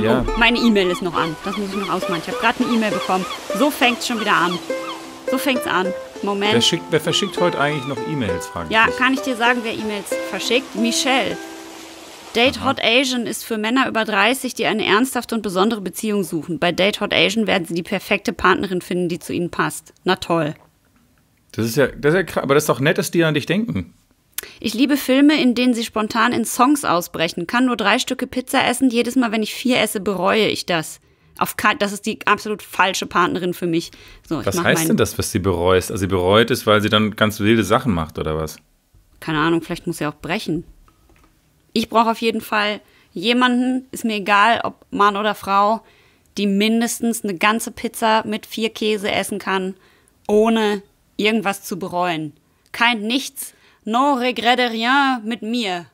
ja. Oh, meine E-Mail ist noch an. Das muss ich noch ausmachen. Ich habe gerade eine E-Mail bekommen. So fängt es schon wieder an. So fängt es an. Moment. Wer, schickt, wer verschickt heute eigentlich noch E-Mails? Ja, ich. kann ich dir sagen, wer E-Mails verschickt? Michelle. Date Aha. Hot Asian ist für Männer über 30, die eine ernsthafte und besondere Beziehung suchen. Bei Date Hot Asian werden sie die perfekte Partnerin finden, die zu ihnen passt. Na toll. Das ist ja, das ist ja krass. Aber das ist doch nett, dass die an dich denken. Ich liebe Filme, in denen sie spontan in Songs ausbrechen. Kann nur drei Stücke Pizza essen. Jedes Mal, wenn ich vier esse, bereue ich das. Auf das ist die absolut falsche Partnerin für mich. So, was heißt denn das, was sie bereust? Also sie bereut es, weil sie dann ganz wilde Sachen macht oder was? Keine Ahnung, vielleicht muss sie auch brechen. Ich brauche auf jeden Fall jemanden, ist mir egal, ob Mann oder Frau, die mindestens eine ganze Pizza mit vier Käse essen kann, ohne irgendwas zu bereuen. Kein nichts No regrette rien mit mir.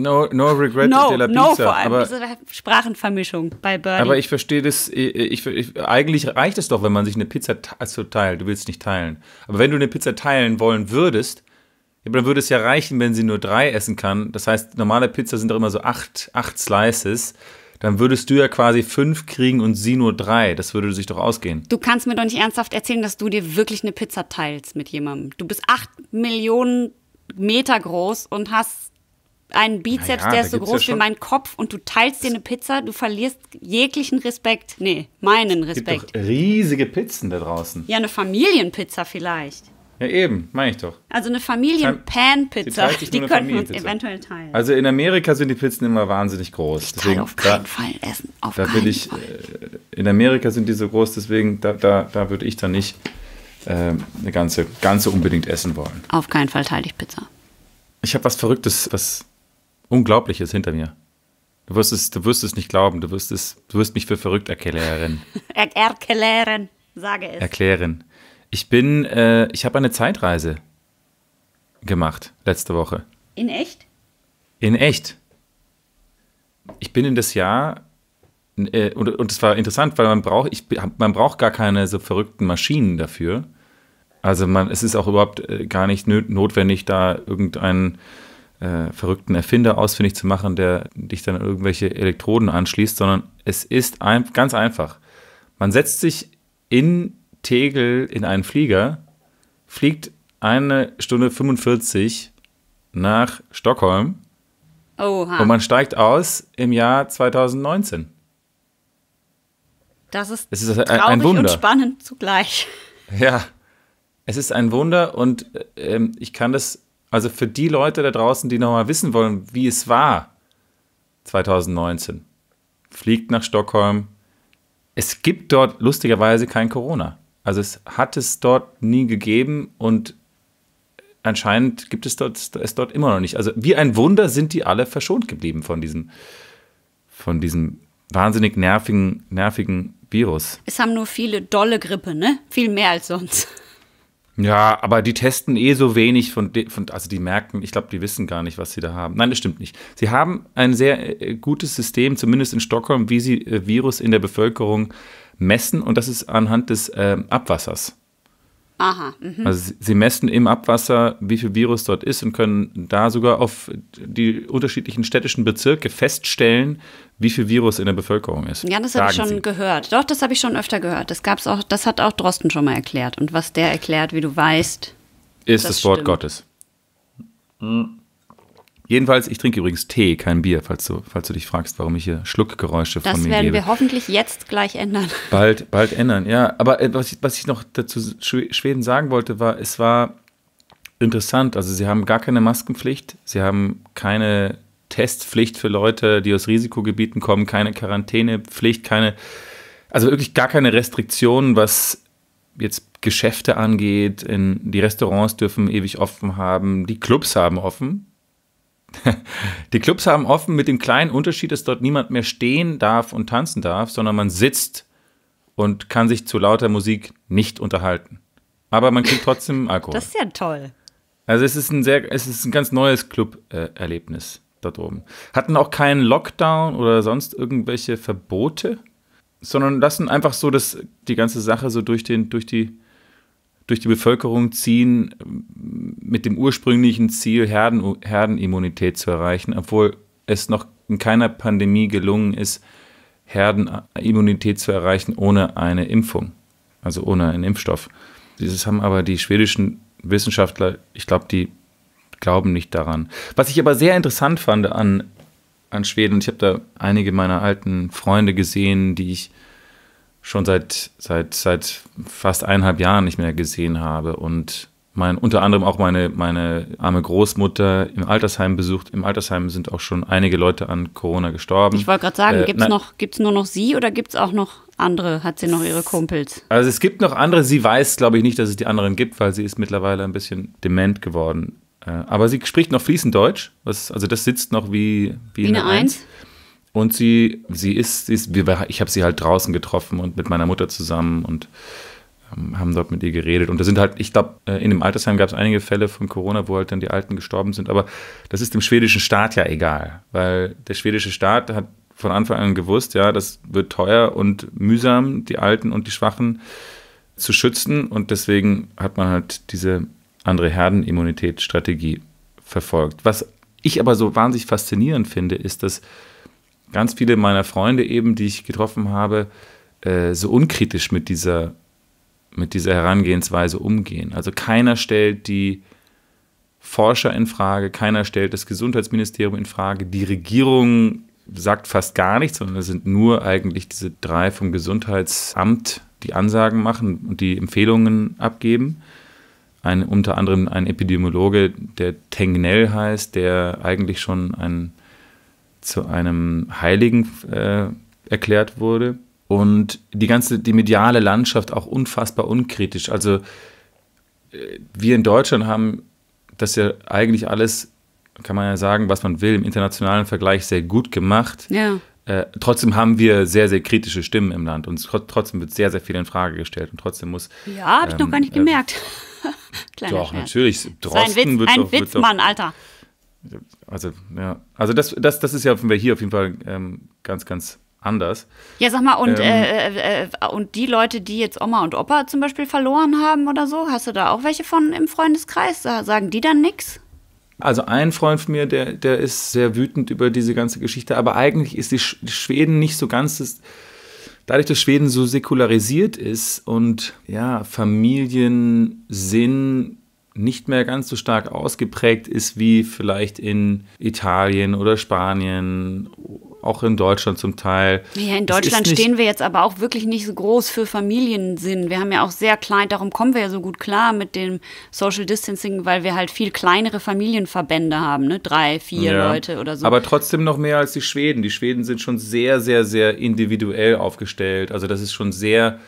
No, no regret no, de la pizza. No, vor allem aber, diese Sprachenvermischung bei Birdie. Aber ich verstehe das, ich, ich, eigentlich reicht es doch, wenn man sich eine Pizza also teilt. Du willst nicht teilen. Aber wenn du eine Pizza teilen wollen würdest, dann würde es ja reichen, wenn sie nur drei essen kann. Das heißt, normale Pizza sind doch immer so acht, acht Slices dann würdest du ja quasi fünf kriegen und sie nur drei. Das würde sich doch ausgehen. Du kannst mir doch nicht ernsthaft erzählen, dass du dir wirklich eine Pizza teilst mit jemandem. Du bist acht Millionen Meter groß und hast einen Bizeps, ja, der ist so groß ja wie mein Kopf und du teilst dir eine Pizza, du verlierst jeglichen Respekt. Nee, meinen Respekt. Es gibt doch riesige Pizzen da draußen. Ja, eine Familienpizza vielleicht. Ja, eben, meine ich doch. Also eine Familien-Pan-Pizza, die, könnten wir uns eventuell teilen. Also in Amerika sind die Pizzen immer wahnsinnig groß. Ich deswegen, auf keinen da, Fall essen, auf da keinen ich, Fall. Äh, in Amerika sind die so groß, deswegen da, da, da würde ich dann nicht äh, eine ganze, ganze unbedingt essen wollen. Auf keinen Fall teile ich Pizza. Ich habe was Verrücktes, was Unglaubliches hinter mir. Du wirst es, du wirst es nicht glauben, du wirst, es, du wirst mich für verrückt erklären. er erklären, sage es. Erklären. Ich bin, äh, ich habe eine Zeitreise gemacht letzte Woche. In echt? In echt. Ich bin in das Jahr äh, und es war interessant, weil man braucht, ich, man braucht gar keine so verrückten Maschinen dafür. Also man, es ist auch überhaupt äh, gar nicht notwendig, da irgendeinen äh, verrückten Erfinder ausfindig zu machen, der dich dann irgendwelche Elektroden anschließt, sondern es ist ein, ganz einfach. Man setzt sich in Tegel in einen Flieger, fliegt eine Stunde 45 nach Stockholm. Oha. Und man steigt aus im Jahr 2019. Das ist, es ist ein, ein Wunder. und spannend zugleich. Ja, es ist ein Wunder und äh, ich kann das, also für die Leute da draußen, die nochmal wissen wollen, wie es war 2019, fliegt nach Stockholm. Es gibt dort lustigerweise kein Corona. Also es hat es dort nie gegeben und anscheinend gibt es dort, es dort immer noch nicht. Also wie ein Wunder sind die alle verschont geblieben von diesem, von diesem wahnsinnig nervigen, nervigen Virus. Es haben nur viele dolle Grippe, ne? Viel mehr als sonst. Ja, aber die testen eh so wenig von, von also die merken, ich glaube, die wissen gar nicht, was sie da haben. Nein, das stimmt nicht. Sie haben ein sehr äh, äh gutes System, zumindest in Stockholm, wie sie äh, Virus in der Bevölkerung messen und das ist anhand des äh, Abwassers. Aha. Mhm. Also sie messen im Abwasser, wie viel Virus dort ist und können da sogar auf die unterschiedlichen städtischen Bezirke feststellen, wie viel Virus in der Bevölkerung ist. Ja, das habe ich schon sie. gehört. Doch, das habe ich schon öfter gehört. Das gab's auch, das hat auch Drosten schon mal erklärt. Und was der erklärt, wie du weißt, ist das, das Wort stimmt. Gottes. Mhm. Jedenfalls, ich trinke übrigens Tee, kein Bier, falls du, falls du dich fragst, warum ich hier Schluckgeräusche das von mir Das werden wir hoffentlich jetzt gleich ändern. Bald, bald ändern, ja. Aber äh, was ich, was ich noch dazu Schweden sagen wollte, war, es war interessant. Also sie haben gar keine Maskenpflicht, sie haben keine Testpflicht für Leute, die aus Risikogebieten kommen, keine Quarantänepflicht, keine, also wirklich gar keine Restriktionen, was jetzt Geschäfte angeht. In, die Restaurants dürfen ewig offen haben, die Clubs haben offen Die Clubs haben offen mit dem kleinen Unterschied, dass dort niemand mehr stehen darf und tanzen darf, sondern man sitzt und kann sich zu lauter Musik nicht unterhalten. Aber man kriegt trotzdem Alkohol. Das ist ja toll. Also es ist ein sehr, es ist ein ganz neues Club-Erlebnis äh, dort oben. Hatten auch keinen Lockdown oder sonst irgendwelche Verbote, sondern lassen einfach so das, die ganze Sache so durch, den, durch die durch die Bevölkerung ziehen, ähm, mit dem ursprünglichen Ziel, Herden, Herdenimmunität zu erreichen, obwohl es noch in keiner Pandemie gelungen ist, Herdenimmunität zu erreichen ohne eine Impfung, also ohne einen Impfstoff. Dieses haben aber die schwedischen Wissenschaftler, ich glaube, die glauben nicht daran. Was ich aber sehr interessant fand an, an Schweden, ich habe da einige meiner alten Freunde gesehen, die ich schon seit, seit, seit fast eineinhalb Jahren nicht mehr gesehen habe und mein, unter anderem auch meine, meine arme Großmutter im Altersheim besucht. Im Altersheim sind auch schon einige Leute an Corona gestorben. Ich wollte gerade sagen, äh, gibt es nur noch sie oder gibt es auch noch andere? Hat sie noch ihre Kumpels? Also es gibt noch andere. Sie weiß, glaube ich, nicht, dass es die anderen gibt, weil sie ist mittlerweile ein bisschen dement geworden. Äh, aber sie spricht noch fließend Deutsch. Was, also das sitzt noch wie, wie, wie eine, eine Eins. Eins. Und sie, sie ist, sie ist ich habe sie halt draußen getroffen und mit meiner Mutter zusammen und ähm, haben dort mit ihr geredet. Und da sind halt, ich glaube, äh, in dem Altersheim gab es einige Fälle von Corona, wo halt dann die Alten gestorben sind. Aber das ist dem schwedischen Staat ja egal, weil der schwedische Staat hat von Anfang an gewusst, ja, das wird teuer und mühsam, die Alten und die Schwachen zu schützen. Und deswegen hat man halt diese andere Herdenimmunitätsstrategie verfolgt. Was ich aber so wahnsinnig faszinierend finde, ist, dass ganz viele meiner Freunde eben, die ich getroffen habe, äh, so unkritisch mit dieser, mit dieser Herangehensweise umgehen. Also keiner stellt die Forscher in Frage, keiner stellt das Gesundheitsministerium in Frage, die Regierung sagt fast gar nichts, sondern es sind nur eigentlich diese drei vom Gesundheitsamt, die Ansagen machen und die Empfehlungen abgeben. Ein, unter anderem ein Epidemiologe, der Tengnell heißt, der eigentlich schon ein zu einem Heiligen äh, erklärt wurde. Und die ganze, die mediale Landschaft auch unfassbar unkritisch. Also äh, wir in Deutschland haben das ja eigentlich alles, kann man ja sagen, was man will, im internationalen Vergleich sehr gut gemacht. Ja. Äh, trotzdem haben wir sehr, sehr kritische Stimmen im Land und trotzdem wird sehr, sehr viel in Frage gestellt und trotzdem muss. Ja, habe ich noch ähm, gar nicht also gemerkt. Äh, doch, Schmerz. natürlich. Drosten ein Witz, wird ein doch, Witzmann, Alter. Also, ja. Also, das, das, das ist ja hier auf jeden Fall ähm, ganz, ganz anders. Ja, sag mal, und, ähm, äh, äh, äh, und die Leute, die jetzt Oma und Opa zum Beispiel verloren haben oder so, hast du da auch welche von im Freundeskreis? Sagen die dann nichts? Also ein Freund von mir, der, der ist sehr wütend über diese ganze Geschichte, aber eigentlich ist die, Sch Schweden nicht so ganz das, dadurch, dass Schweden so säkularisiert ist und ja, Familiensinn nicht mehr ganz so stark ausgeprägt ist wie vielleicht in Italien oder Spanien, auch in Deutschland zum Teil. Ja, in Deutschland stehen wir jetzt aber auch wirklich nicht so groß für Familiensinn. Wir haben ja auch sehr klein, darum kommen wir ja so gut klar mit dem Social Distancing, weil wir halt viel kleinere Familienverbände haben, ne? Drei, vier ja. Leute oder so. Aber trotzdem noch mehr als die Schweden. Die Schweden sind schon sehr, sehr, sehr individuell aufgestellt. Also das ist schon sehr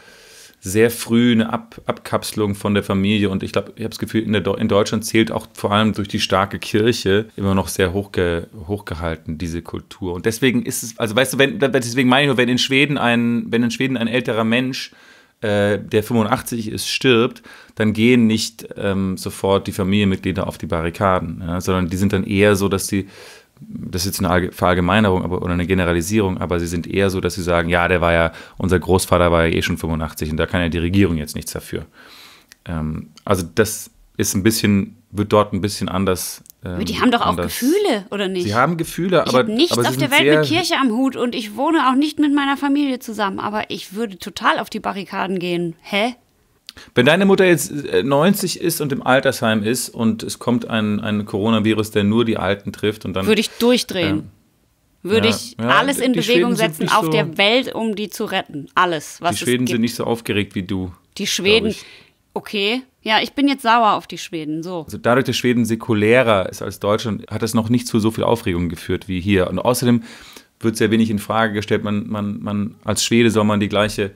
sehr früh eine Ab Abkapselung von der Familie. Und ich glaube, ich habe das Gefühl, in, in, Deutschland zählt auch vor allem durch die starke Kirche immer noch sehr hochge hochgehalten, diese Kultur. Und deswegen ist es, also weißt du, wenn, deswegen meine ich nur, wenn in Schweden ein, wenn in Schweden ein älterer Mensch äh, der 85 ist, stirbt, dann gehen nicht ähm, sofort die Familienmitglieder auf die Barrikaden, ja, sondern die sind dann eher so, dass sie das ist jetzt eine Verallgemeinerung aber, oder eine Generalisierung, aber sie sind eher so, dass sie sagen, ja, der war ja, unser Großvater war ja eh schon 85 und da kann ja die Regierung jetzt nichts dafür. Ähm, also das ist ein bisschen, wird dort ein bisschen anders. Ähm, die haben doch anders. auch Gefühle, oder nicht? Sie haben Gefühle, ich aber. Ich habe nichts aber auf der Welt mit Kirche am Hut und ich wohne auch nicht mit meiner Familie zusammen, aber ich würde total auf die Barrikaden gehen. Hä? Wenn deine Mutter jetzt 90 äh, ist und im Altersheim ist und es kommt ein, ein Coronavirus, der nur die Alten trifft und dann. Würde ich durchdrehen. Äh, Würde ja, ich alles ja, in Bewegung Schweden setzen auf so der Welt, um die zu retten. Alles, was Die Schweden sind nicht so aufgeregt wie du. Die Schweden. Okay. Ja, ich bin jetzt sauer auf die Schweden. So. Also dadurch, dass Schweden säkulärer ist als Deutschland, hat das noch nicht zu so viel Aufregung geführt wie hier. Und außerdem wird sehr wenig in Frage gestellt. Man, man, man, als Schwede soll man die gleiche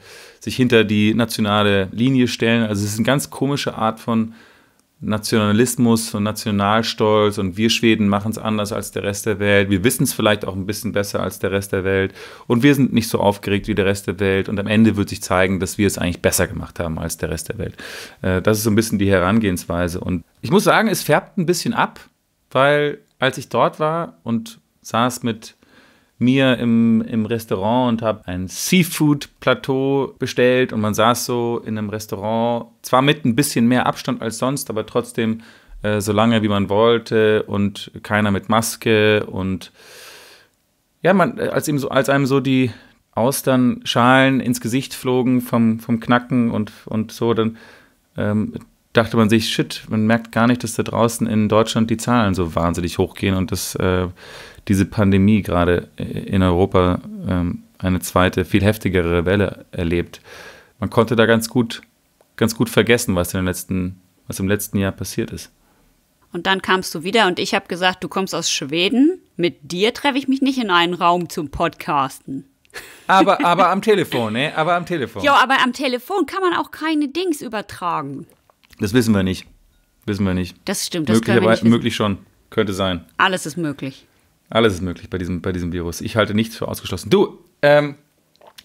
sich hinter die nationale Linie stellen. Also es ist eine ganz komische Art von Nationalismus und Nationalstolz und wir Schweden machen es anders als der Rest der Welt. Wir wissen es vielleicht auch ein bisschen besser als der Rest der Welt und wir sind nicht so aufgeregt wie der Rest der Welt und am Ende wird sich zeigen, dass wir es eigentlich besser gemacht haben als der Rest der Welt. Äh, das ist so ein bisschen die Herangehensweise und ich muss sagen, es färbt ein bisschen ab, weil als ich dort war und saß mit mir im, im Restaurant und habe ein Seafood-Plateau bestellt und man saß so in einem Restaurant, zwar mit ein bisschen mehr Abstand als sonst, aber trotzdem äh, so lange wie man wollte und keiner mit Maske und ja, man, als, ihm so, als einem so die Austernschalen ins Gesicht flogen vom, vom Knacken und, und so, dann ähm, dachte man sich, shit, man merkt gar nicht, dass da draußen in Deutschland die Zahlen so wahnsinnig hochgehen und dass äh, diese Pandemie gerade in Europa ähm, eine zweite, viel heftigere Welle erlebt. Man konnte da ganz gut, ganz gut vergessen, was, in den letzten, was im letzten Jahr passiert ist. Und dann kamst du wieder und ich habe gesagt, du kommst aus Schweden. Mit dir treffe ich mich nicht in einen Raum zum Podcasten. Aber, aber am Telefon, ne? Aber am Telefon. Ja, aber am Telefon kann man auch keine Dings übertragen. Das wissen wir nicht. Wissen wir nicht. Das stimmt. Das Möglicherweise, möglich schon. Könnte sein. Alles ist möglich. Alles ist möglich bei diesem, bei diesem Virus. Ich halte nichts für ausgeschlossen. Du, ähm,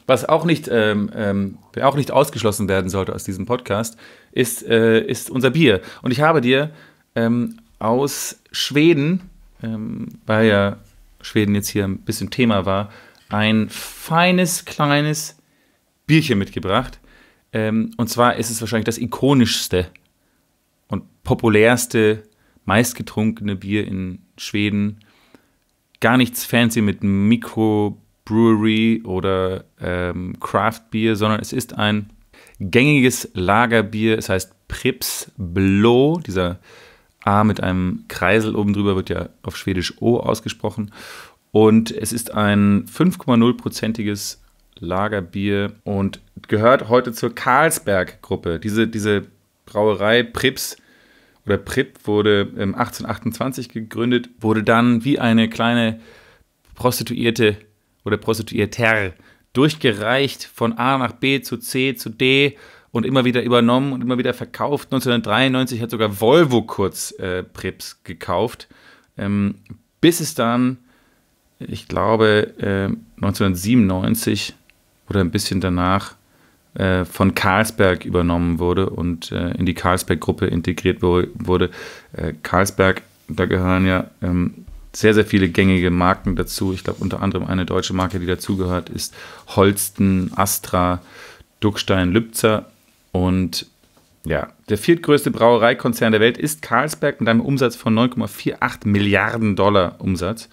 was auch nicht, ähm, ähm, auch nicht ausgeschlossen werden sollte aus diesem Podcast, ist, äh, ist unser Bier. Und ich habe dir ähm, aus Schweden, ähm, weil ja Schweden jetzt hier ein bisschen Thema war, ein feines, kleines Bierchen mitgebracht. Ähm, und zwar ist es wahrscheinlich das ikonischste populärste, meistgetrunkene Bier in Schweden. Gar nichts fancy mit Mikrobrewery oder ähm, Craftbier, sondern es ist ein gängiges Lagerbier. Es heißt Prips Blå. Dieser A mit einem Kreisel oben drüber wird ja auf Schwedisch O ausgesprochen. Und es ist ein 5,0-prozentiges Lagerbier und gehört heute zur Carlsberg-Gruppe. Diese, diese Brauerei Prips oder PRIP wurde 1828 ähm, gegründet, wurde dann wie eine kleine Prostituierte oder Prostituierter durchgereicht von A nach B zu C zu D und immer wieder übernommen und immer wieder verkauft. 1993 hat sogar Volvo kurz äh, Prips gekauft, ähm, bis es dann, ich glaube, äh, 1997 oder ein bisschen danach äh, von Carlsberg übernommen wurde und äh, in die Carlsberg-Gruppe integriert wurde. Äh, Carlsberg, da gehören ja ähm, sehr, sehr viele gängige Marken dazu. Ich glaube, unter anderem eine deutsche Marke, die dazugehört, ist Holsten, Astra, Duckstein, Lübzer. Und ja, der viertgrößte Brauereikonzern der Welt ist Carlsberg mit einem Umsatz von 9,48 Milliarden Dollar Umsatz.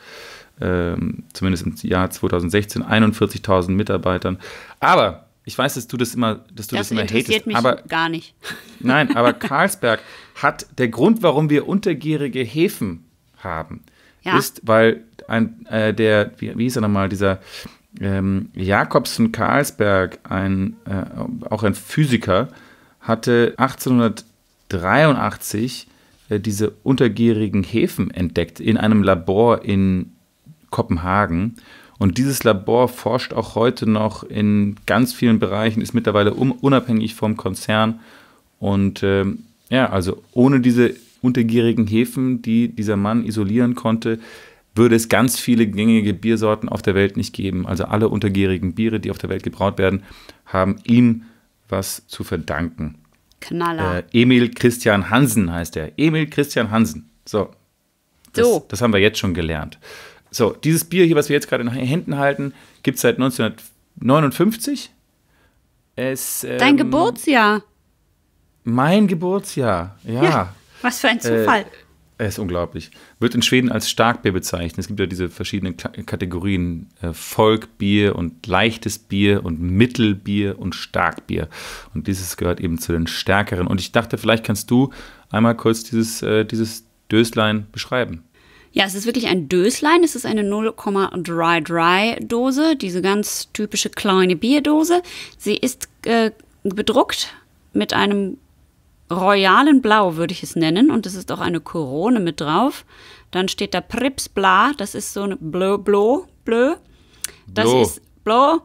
Ähm, zumindest im Jahr 2016, 41.000 Mitarbeitern. Aber ich weiß, dass du das immer, dass du das, das immer hatest, mich aber gar nicht. Nein, aber Carlsberg hat der Grund, warum wir untergierige Häfen haben, ja. ist, weil ein, äh, der, wie, wie hieß er nochmal, dieser ähm, Jakobsen Carlsberg, ein, äh, auch ein Physiker, hatte 1883 äh, diese untergierigen Häfen entdeckt in einem Labor in Kopenhagen und dieses Labor forscht auch heute noch in ganz vielen Bereichen, ist mittlerweile unabhängig vom Konzern. Und äh, ja, also ohne diese untergierigen Hefen, die dieser Mann isolieren konnte, würde es ganz viele gängige Biersorten auf der Welt nicht geben. Also alle untergierigen Biere, die auf der Welt gebraut werden, haben ihm was zu verdanken. Knaller. Äh, Emil Christian Hansen heißt er. Emil Christian Hansen. So. Das, so. das haben wir jetzt schon gelernt. So, dieses Bier hier, was wir jetzt gerade in den Händen halten, gibt es seit 1959. Es, ähm, Dein Geburtsjahr. Mein Geburtsjahr, ja. ja was für ein äh, Zufall. Äh, ist unglaublich. Wird in Schweden als Starkbier bezeichnet. Es gibt ja diese verschiedenen K Kategorien: äh, Volkbier und leichtes Bier und Mittelbier und Starkbier. Und dieses gehört eben zu den stärkeren. Und ich dachte, vielleicht kannst du einmal kurz dieses, äh, dieses Döslein beschreiben. Ja, es ist wirklich ein Döslein. Es ist eine 0, Dry Dry Dose, diese ganz typische kleine Bierdose. Sie ist äh, bedruckt mit einem royalen Blau, würde ich es nennen. Und es ist auch eine Krone mit drauf. Dann steht da Prips Bla, das ist so eine Blö, Blö, Blö. Das Blo. ist Blö,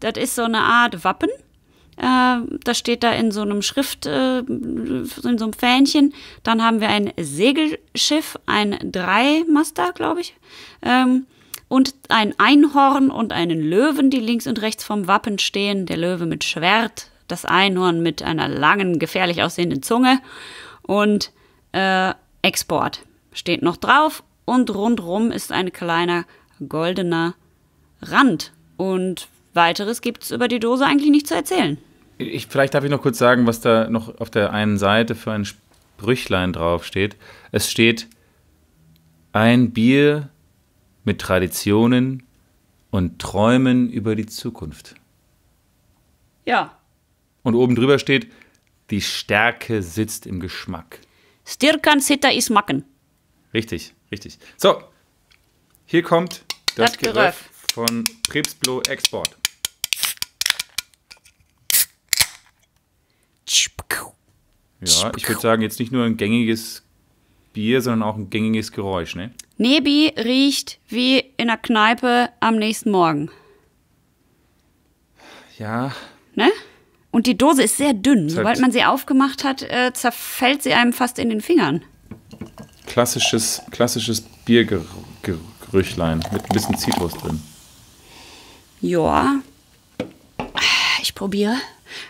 das ist so eine Art Wappen. Äh, das steht da in so einem Schrift, äh, in so einem Fähnchen. Dann haben wir ein Segelschiff, ein Dreimaster, glaube ich. Ähm, und ein Einhorn und einen Löwen, die links und rechts vom Wappen stehen. Der Löwe mit Schwert, das Einhorn mit einer langen, gefährlich aussehenden Zunge. Und äh, Export steht noch drauf. Und rundrum ist ein kleiner goldener Rand. Und weiteres gibt es über die Dose eigentlich nicht zu erzählen. Ich, vielleicht darf ich noch kurz sagen, was da noch auf der einen Seite für ein Sprüchlein draufsteht. Es steht ein Bier mit Traditionen und Träumen über die Zukunft. Ja. Und oben drüber steht, die Stärke sitzt im Geschmack. Styrkan sitter is smaken. Richtig, richtig. So, hier kommt das, das Geröff von Krebsblow Export. Ja, ich würde sagen, jetzt nicht nur ein gängiges Bier, sondern auch ein gängiges Geräusch, ne? Nebi riecht wie in einer Kneipe am nächsten Morgen. Ja. Ne? Und die Dose ist sehr dünn. Ist halt Sobald man sie aufgemacht hat, äh, zerfällt sie einem fast in den Fingern. Klassisches, klassisches Biergerüchlein mit ein bisschen Zitrus drin. Ja. Ich probiere.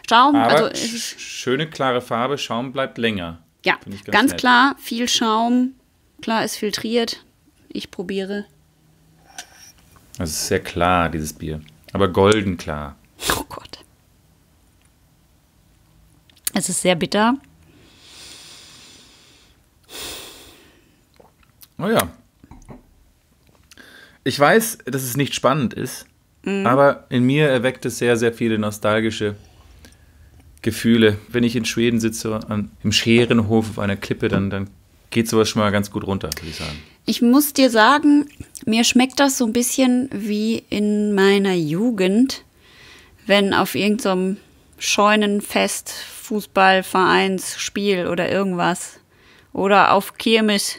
Schaum, Aber also schöne klare Farbe, Schaum bleibt länger. Ja, ganz, ganz klar, viel Schaum, klar ist filtriert. Ich probiere. Es ist sehr klar, dieses Bier. Aber golden klar. Oh Gott. Es ist sehr bitter. Oh ja. Ich weiß, dass es nicht spannend ist, mhm. aber in mir erweckt es sehr, sehr viele nostalgische Gefühle. Wenn ich in Schweden sitze, an, im Scherenhof auf einer Klippe, dann, dann geht sowas schon mal ganz gut runter, würde ich sagen. Ich muss dir sagen, mir schmeckt das so ein bisschen wie in meiner Jugend, wenn auf irgendeinem so Scheunenfest, Fußballvereinsspiel oder irgendwas oder auf Kirmes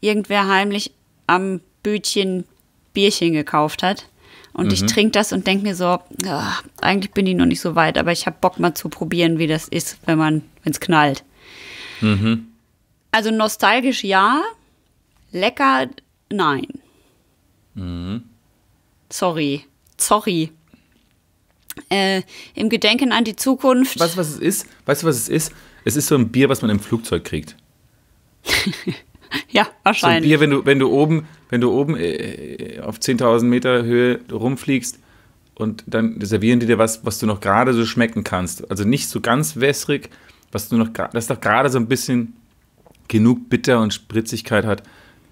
irgendwer heimlich am Bütchen Bierchen gekauft hat. Und mhm. ich trinke das und denke mir so, ach, eigentlich bin ich noch nicht so weit, aber ich habe Bock mal zu probieren, wie das ist, wenn man, wenn es knallt. Mhm. Also nostalgisch ja, lecker nein. Mhm. Sorry, sorry. Äh, Im Gedenken an die Zukunft. Weißt du, was es ist? Weißt du, was es ist? Es ist so ein Bier, was man im Flugzeug kriegt. ja, wahrscheinlich. So Bier, wenn du, wenn du oben, wenn du oben äh, äh auf 10.000 Meter Höhe rumfliegst und dann servieren die dir was, was du noch gerade so schmecken kannst. Also nicht so ganz wässrig, was du noch, das doch gerade so ein bisschen genug Bitter und Spritzigkeit hat,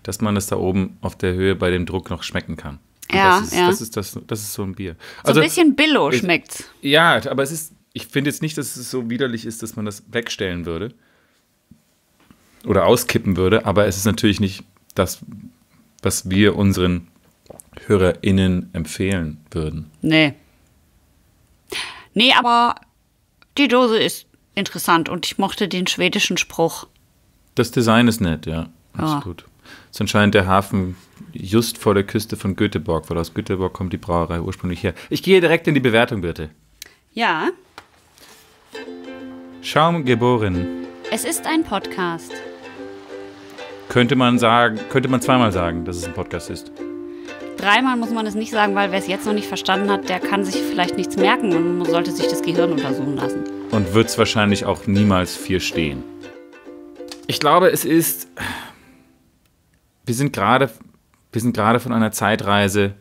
dass man das da oben auf der Höhe bei dem Druck noch schmecken kann. ja, das ist, ja. Das ist, das, das ist so ein Bier. Also, so ein also bisschen Billo schmeckt's. Ja, aber es ist, ich finde jetzt nicht, dass es so widerlich ist, dass man das wegstellen würde oder auskippen würde, aber es ist natürlich nicht das, was wir unseren HörerInnen empfehlen würden. Nee. Nee, aber die Dose ist interessant und ich mochte den schwedischen Spruch. Das Design ist nett, ja. Ah. Absolut. Ja. Das ist anscheinend der Hafen just vor der Küste von Göteborg, weil aus Göteborg kommt die Brauerei ursprünglich her. Ich gehe direkt in die Bewertung, bitte. Ja. Schaum geboren. Es ist ein Podcast könnte man sagen, könnte man zweimal sagen, dass es ein Podcast ist. Dreimal muss man es nicht sagen, weil wer es jetzt noch nicht verstanden hat, der kann sich vielleicht nichts merken und sollte sich das Gehirn untersuchen lassen. Und wird es wahrscheinlich auch niemals vier stehen. Ich glaube, es ist. Wir sind gerade, von einer Zeitreise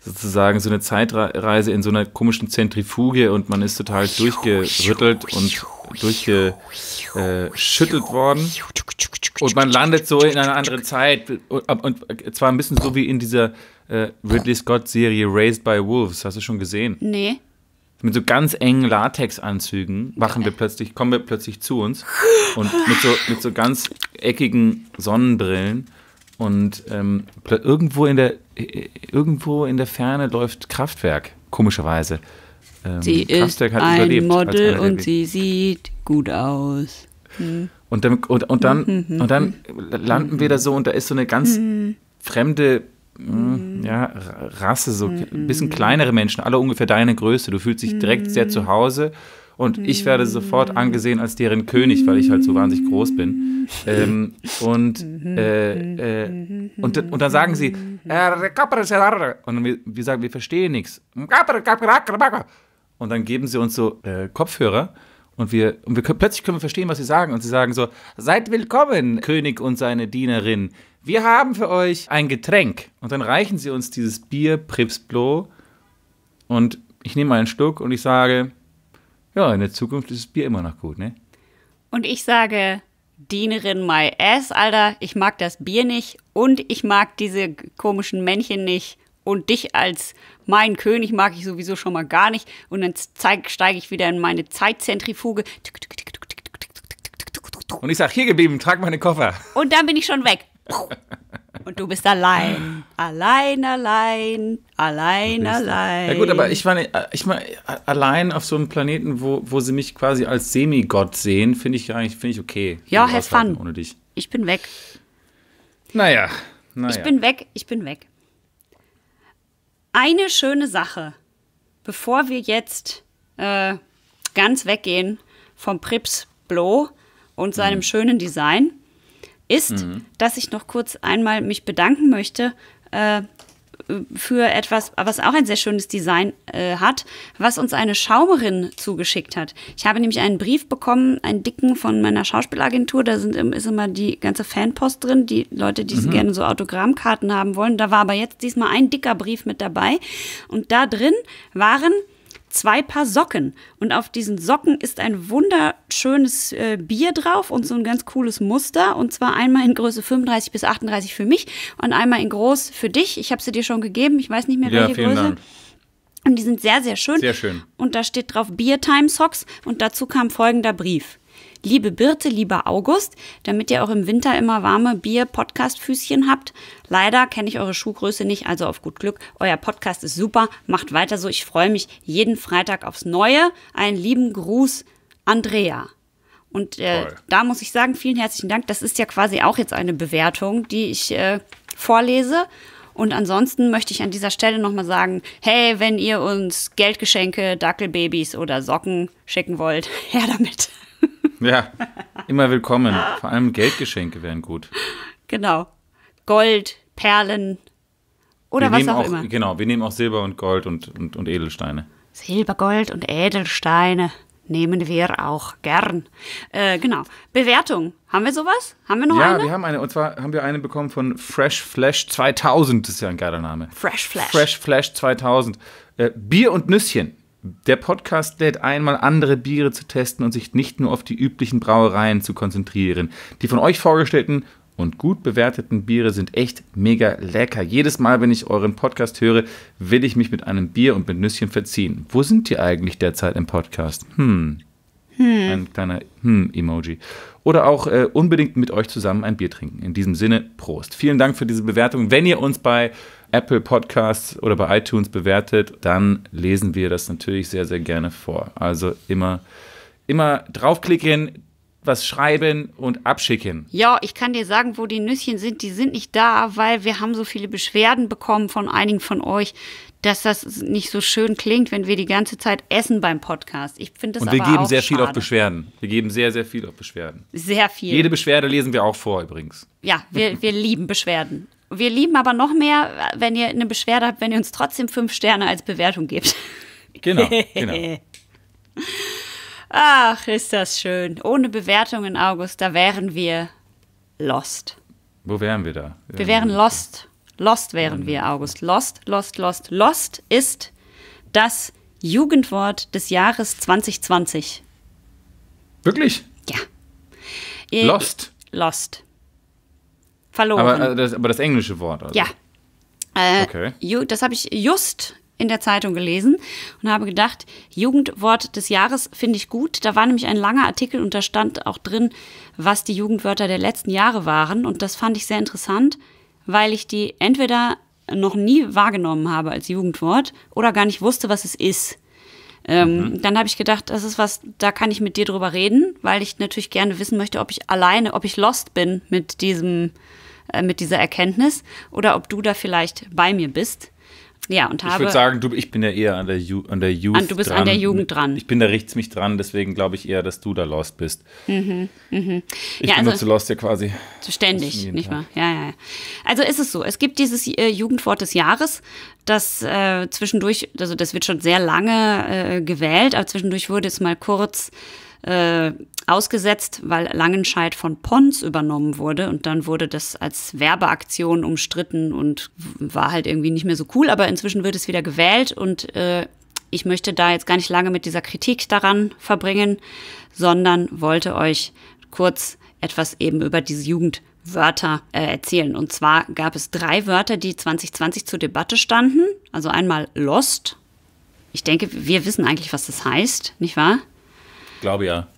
sozusagen so eine Zeitreise in so einer komischen Zentrifuge und man ist total durchgerüttelt und durchgeschüttelt äh, worden. Und man landet so in einer anderen Zeit. Und, und zwar ein bisschen so wie in dieser äh, Ridley Scott-Serie Raised by Wolves. Hast du schon gesehen? Nee. Mit so ganz engen Latexanzügen wachen wir plötzlich, kommen wir plötzlich zu uns. Und mit so, mit so ganz eckigen Sonnenbrillen. Und ähm, irgendwo, in der, äh, irgendwo in der Ferne läuft Kraftwerk, komischerweise ähm, sie Kraftwerk ist hat ein Model und sie sieht gut aus. Hm. Und dann, und, und dann, mhm, mhm, und dann mhm. landen wir da so und da ist so eine ganz fremde hm, ja, Rasse, so ein bisschen kleinere Menschen, alle ungefähr deine Größe. Du fühlst dich direkt sehr zu Hause und ich werde sofort angesehen als deren König, weil ich halt so wahnsinnig groß bin. Ähm, und, äh, äh, und, und dann sagen sie, äh, und wir, wir sagen, wir verstehen nichts. Und dann geben sie uns so äh, Kopfhörer und wir, und wir können, plötzlich können wir verstehen, was sie sagen. Und sie sagen so: Seid willkommen, König und seine Dienerin. Wir haben für euch ein Getränk. Und dann reichen sie uns dieses Bier Pripsblow. Und ich nehme mal einen Schluck und ich sage: Ja, in der Zukunft ist das Bier immer noch gut, ne? Und ich sage: Dienerin my ass, Alter. Ich mag das Bier nicht und ich mag diese komischen Männchen nicht und dich als mein König mag ich sowieso schon mal gar nicht. Und dann steige ich wieder in meine Zeitzentrifuge. Und ich sage, hier geblieben, trag meine Koffer. Und dann bin ich schon weg. Und du bist allein. Allein, allein, allein, allein. Ja gut, aber ich meine, ich meine, allein auf so einem Planeten, wo, wo sie mich quasi als Semigott sehen, finde ich eigentlich find ich okay. Ja, have fun. Ohne dich. Ich bin weg. Naja, naja. Ich bin weg, ich bin weg eine schöne Sache, bevor wir jetzt äh, ganz weggehen vom Prips Blow und seinem mhm. schönen Design, ist, mhm. dass ich noch kurz einmal mich bedanken möchte äh, für etwas, was auch ein sehr schönes Design äh, hat, was uns eine Schaumerin zugeschickt hat. Ich habe nämlich einen Brief bekommen, einen dicken von meiner Schauspielagentur. Da sind, ist immer die ganze Fanpost drin, die Leute, die mhm. gerne so Autogrammkarten haben wollen. Da war aber jetzt diesmal ein dicker Brief mit dabei. Und da drin waren zwei Paar Socken. Und auf diesen Socken ist ein wunderschönes äh, Bier drauf und so ein ganz cooles Muster. Und zwar einmal in Größe 35 bis 38 für mich und einmal in groß für dich. Ich habe sie dir schon gegeben. Ich weiß nicht mehr, ja, welche Größe. Dank. Und die sind sehr, sehr schön. Sehr schön. Und da steht drauf Beer Time Socks. Und dazu kam folgender Brief liebe Birte, lieber August, damit ihr auch im Winter immer warme Bier-Podcast-Füßchen habt. Leider kenne ich eure Schuhgröße nicht, also auf gut Glück. Euer Podcast ist super, macht weiter so. Ich freue mich jeden Freitag aufs Neue. Einen lieben Gruß, Andrea. Und äh, da muss ich sagen, vielen herzlichen Dank. Das ist ja quasi auch jetzt eine Bewertung, die ich äh, vorlese. Und ansonsten möchte ich an dieser Stelle nochmal sagen, hey, wenn ihr uns Geldgeschenke, Dackelbabys oder Socken schicken wollt, her damit. Ja, immer willkommen. Vor allem Geldgeschenke wären gut. Genau. Gold, Perlen oder wir was auch, auch, immer. Genau, wir nehmen auch Silber und Gold und, und, und Edelsteine. Silber, Gold und Edelsteine nehmen wir auch gern. Äh, genau. Bewertung. Haben wir sowas? Haben wir noch ja, eine? Ja, wir haben eine. Und zwar haben wir eine bekommen von Fresh Flash 2000. Das ist ja ein geiler Name. Fresh Flash. Fresh Flash 2000. Äh, Bier und Nüsschen. Der Podcast lädt einmal andere Biere zu testen und sich nicht nur auf die üblichen Brauereien zu konzentrieren. Die von euch vorgestellten und gut bewerteten Biere sind echt mega lecker. Jedes Mal, wenn ich euren Podcast höre, will ich mich mit einem Bier und mit Nüsschen verziehen. Wo sind die eigentlich derzeit im Podcast? Hm. hm. Ein kleiner Hm-Emoji. Oder auch äh, unbedingt mit euch zusammen ein Bier trinken. In diesem Sinne, Prost. Vielen Dank für diese Bewertung. Wenn ihr uns bei Apple Podcasts oder bei iTunes bewertet, dann lesen wir das natürlich sehr, sehr gerne vor. Also immer, immer draufklicken, was schreiben und abschicken. Ja, ich kann dir sagen, wo die Nüsschen sind. Die sind nicht da, weil wir haben so viele Beschwerden bekommen von einigen von euch, dass das nicht so schön klingt, wenn wir die ganze Zeit essen beim Podcast. Ich finde das Und wir aber geben sehr schade. viel auf Beschwerden. Wir geben sehr, sehr viel auf Beschwerden. Sehr viel. Jede Beschwerde lesen wir auch vor übrigens. Ja, wir, wir lieben Beschwerden. Wir lieben aber noch mehr, wenn ihr eine Beschwerde habt, wenn ihr uns trotzdem fünf Sterne als Bewertung gebt. Genau, genau. Ach, ist das schön. Ohne Bewertung in August, da wären wir lost. Wo wären wir da? Wir, wir wären ähm, lost. Lost wären wir, August. Lost, lost, lost. Lost ist das Jugendwort des Jahres 2020. Wirklich? Ja. Lost. Lost verloren. Aber, also das, aber das englische Wort. Also. Ja. Äh, okay. Ju, das habe ich just in der Zeitung gelesen und habe gedacht, Jugendwort des Jahres finde ich gut. Da war nämlich ein langer Artikel und da stand auch drin, was die Jugendwörter der letzten Jahre waren. Und das fand ich sehr interessant, weil ich die entweder noch nie wahrgenommen habe als Jugendwort oder gar nicht wusste, was es ist. Ähm, mhm. Dann habe ich gedacht, das ist was, da kann ich mit dir drüber reden, weil ich natürlich gerne wissen möchte, ob ich alleine, ob ich lost bin mit diesem äh, mit dieser Erkenntnis oder ob du da vielleicht bei mir bist. Ja, und habe. Ich würde sagen, du, ich bin ja eher an der, Ju an der Youth an, Du bist dran. an der Jugend dran. Ich bin da rechts mich dran, deswegen glaube ich eher, dass du da lost bist. Mhm, mhm. Ich ja, bin also, nur zu lost ja quasi. Zu Ständig, nicht wahr? Ja, ja, ja. Also ist es so, es gibt dieses äh, Jugendwort des Jahres, das äh, zwischendurch, also das wird schon sehr lange äh, gewählt, aber zwischendurch wurde es mal kurz äh, ausgesetzt, weil Langenscheid von Pons übernommen wurde und dann wurde das als Werbeaktion umstritten und war halt irgendwie nicht mehr so cool, aber inzwischen wird es wieder gewählt und äh, ich möchte da jetzt gar nicht lange mit dieser Kritik daran verbringen, sondern wollte euch kurz etwas eben über diese Jugendwörter äh, erzählen. Und zwar gab es drei Wörter, die 2020 zur Debatte standen. Also einmal Lost. Ich denke, wir wissen eigentlich, was das heißt, nicht wahr? Ich Glaube ja.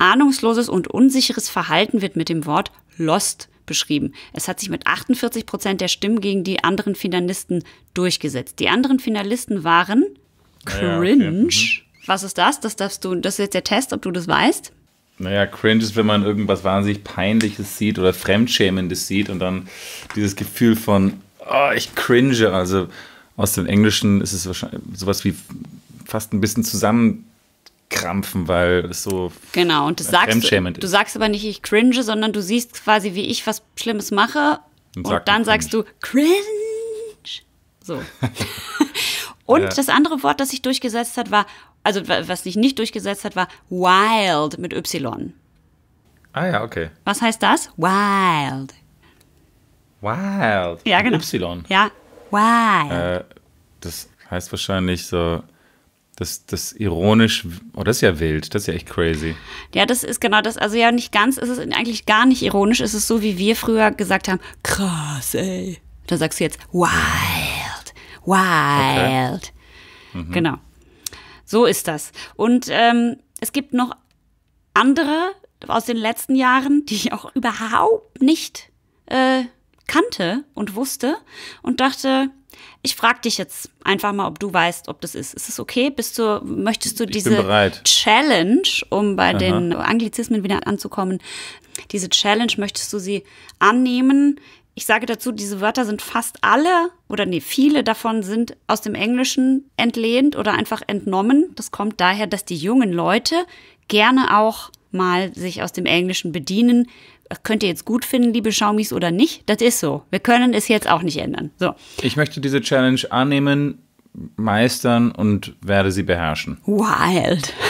Ahnungsloses und unsicheres Verhalten wird mit dem Wort lost beschrieben. Es hat sich mit 48 Prozent der Stimmen gegen die anderen Finalisten durchgesetzt. Die anderen Finalisten waren cringe. Ja, okay. mhm. Was ist das? Das darfst du, das ist jetzt der Test, ob du das weißt. Naja, cringe ist, wenn man irgendwas wahnsinnig Peinliches sieht oder Fremdschämendes sieht und dann dieses Gefühl von, oh, ich cringe. Also aus dem Englischen ist es wahrscheinlich sowas wie fast ein bisschen zusammen verkrampfen, weil es so genau und das äh, sagst du, du sagst aber nicht ich cringe, sondern du siehst quasi wie ich was Schlimmes mache und, und dann sagst du cringe. So. und ja. das andere Wort, das sich durchgesetzt hat, war also was sich nicht durchgesetzt hat, war wild mit y. Ah ja, okay. Was heißt das? Wild. Wild. Ja, genau. y. Ja. Wild. Äh, das heißt wahrscheinlich so das, das ironisch, oh, das ist ja wild, das ist ja echt crazy. Ja, das ist genau das, also ja, nicht ganz, ist es eigentlich gar nicht ironisch, ist es so, wie wir früher gesagt haben, krass, ey. Da sagst du jetzt, wild, wild. Okay. Mhm. Genau. So ist das. Und ähm, es gibt noch andere aus den letzten Jahren, die ich auch überhaupt nicht äh, kannte und wusste und dachte, ich frage dich jetzt einfach mal, ob du weißt, ob das ist. Ist es okay? Bist du, möchtest du diese Challenge, um bei Aha. den Anglizismen wieder anzukommen, diese Challenge, möchtest du sie annehmen? Ich sage dazu, diese Wörter sind fast alle oder nee, viele davon sind aus dem Englischen entlehnt oder einfach entnommen. Das kommt daher, dass die jungen Leute gerne auch mal sich aus dem Englischen bedienen, könnt ihr jetzt gut finden, liebe Schaumis, oder nicht, das ist so. Wir können es jetzt auch nicht ändern. So. Ich möchte diese Challenge annehmen, meistern und werde sie beherrschen. Wild.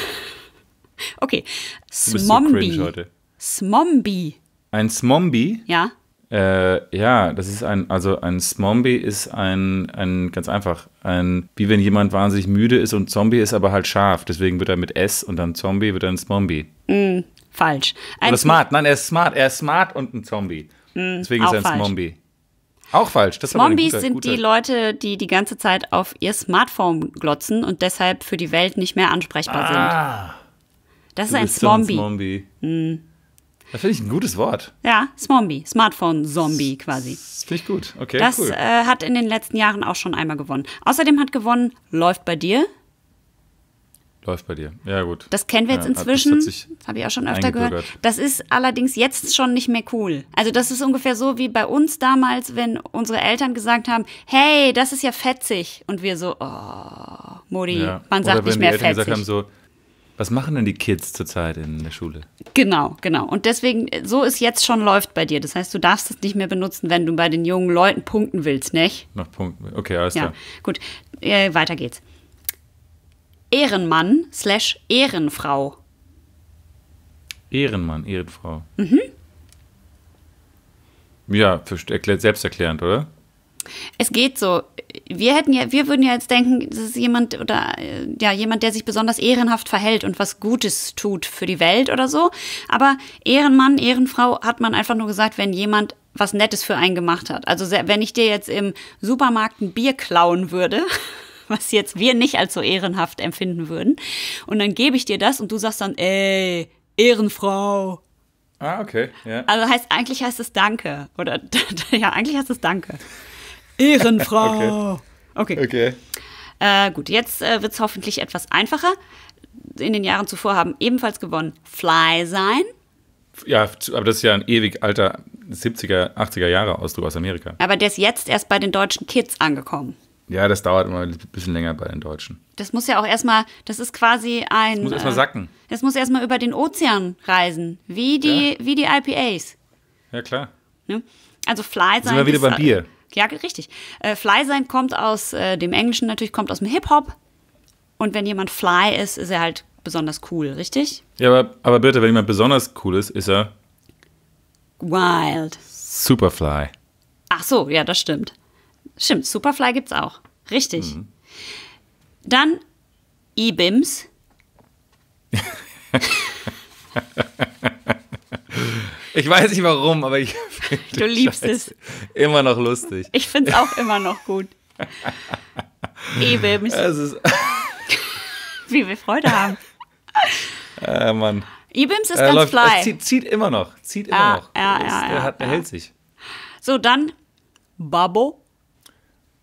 Okay. Smombi. So Smombie. Ein Smombi? Ja. Äh, ja, das ist ein, also ein Zombie ist ein, ein, ganz einfach, ein, wie wenn jemand wahnsinnig müde ist und Zombie ist aber halt scharf. Deswegen wird er mit S und dann Zombie wird ein Zombie. Mm, Falsch. Ein Oder smart. Nein, er ist smart. Er ist smart und ein Zombie. Mm, Deswegen ist er ein Zombie. Auch falsch. Das Zombies sind gute. die Leute, die die ganze Zeit auf ihr Smartphone glotzen und deshalb für die Welt nicht mehr ansprechbar ah, sind. Das ist ein Zombie. So Zombie. Mm. Hm. Das finde ich ein gutes Wort. Ja, Zombie, Smartphone-Zombie quasi. Das Finde ich gut, okay. Das cool. äh, hat in den letzten Jahren auch schon einmal gewonnen. Außerdem hat gewonnen Läuft bei dir, Läuft bei dir. Ja, gut. Das kennen wir jetzt ja, inzwischen. Habe ich auch schon öfter gehört. Das ist allerdings jetzt schon nicht mehr cool. Also, das ist ungefähr so wie bei uns damals, wenn unsere Eltern gesagt haben: Hey, das ist ja fetzig. Und wir so: Oh, Modi, ja. man sagt Oder nicht mehr die Eltern fetzig. Gesagt haben, so, was machen denn die Kids zurzeit in der Schule? Genau, genau. Und deswegen, so ist jetzt schon läuft bei dir. Das heißt, du darfst es nicht mehr benutzen, wenn du bei den jungen Leuten punkten willst, nicht? Noch punkten. Okay, alles ja. klar. Gut, äh, weiter geht's. Ehrenmann slash Ehrenfrau. Ehrenmann, Ehrenfrau. Mhm. Ja, erklärt, selbsterklärend, oder? Es geht so. Wir hätten ja, wir würden ja jetzt denken, das ist jemand oder äh, ja, jemand, der sich besonders ehrenhaft verhält und was Gutes tut für die Welt oder so. Aber Ehrenmann, Ehrenfrau hat man einfach nur gesagt, wenn jemand was Nettes für einen gemacht hat. Also wenn ich dir jetzt im Supermarkt ein Bier klauen würde, was jetzt wir nicht als so ehrenhaft empfinden würden. Und dann gebe ich dir das und du sagst dann, ey, Ehrenfrau. Ah, okay. Yeah. Also heißt, eigentlich heißt es Danke. Oder ja, eigentlich heißt es Danke. Ehrenfrau. okay. Okay. okay. Äh, gut, jetzt äh, wird es hoffentlich etwas einfacher. In den Jahren zuvor haben ebenfalls gewonnen Fly sein. Ja, aber das ist ja ein ewig alter 70er, 80er Jahre Ausdruck aus Amerika. Aber der ist jetzt erst bei den deutschen Kids angekommen. Ja, das dauert immer ein bisschen länger bei den Deutschen. Das muss ja auch erstmal, das ist quasi ein. Das muss erstmal äh, sacken. Das muss erstmal über den Ozean reisen, wie die, ja. wie die IPAs. Ja, klar. Ne? Also Fly sein. Sind wir wieder beim Bier. Ja, richtig. Äh, fly sein kommt aus äh, dem Englischen natürlich, kommt aus dem Hip-Hop. Und wenn jemand Fly ist, ist er halt besonders cool, richtig? Ja, aber, aber bitte, wenn jemand besonders cool ist, ist er. Wild. Superfly. Ach so, ja, das stimmt. Stimmt, Superfly gibt es auch. Richtig. Mhm. Dann E-Bims. ich weiß nicht warum, aber ich. Du liebst Scheiß. es. Immer noch lustig. Ich finde es auch immer noch gut. E-Bims. Wie wir Freude haben. Äh, Mann. E-Bims ist äh, ganz läuft, fly. Zieht, zieht, immer noch. Zieht immer ah, noch. Ja, ist, ja, der, hat, der hält sich. So, dann Babo.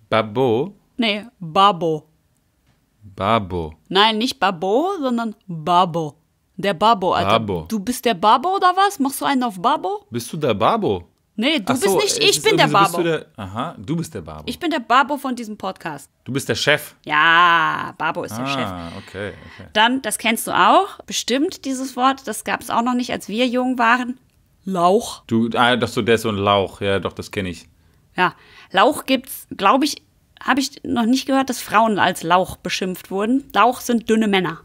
Babo? Nee, Babo. Babo. Nein, nicht Babo, sondern Babo. Der Babo, Alter. Babo. Du bist der Babo oder was? Machst du einen auf Babo? Bist du der Babo? Nee, du Ach bist so, nicht, ich bin der Babo. Du der, aha, du bist der Babo. Ich bin der Babo von diesem Podcast. Du bist der Chef. Ja, Babo ist ah, der Chef. Okay, okay. Dann, das kennst du auch, bestimmt dieses Wort, das gab es auch noch nicht, als wir jung waren. Lauch. Du, ah, doch so, der ist so ein Lauch, ja, doch, das kenne ich. Ja, Lauch gibt's, glaube ich, habe ich noch nicht gehört, dass Frauen als Lauch beschimpft wurden. Lauch sind dünne Männer.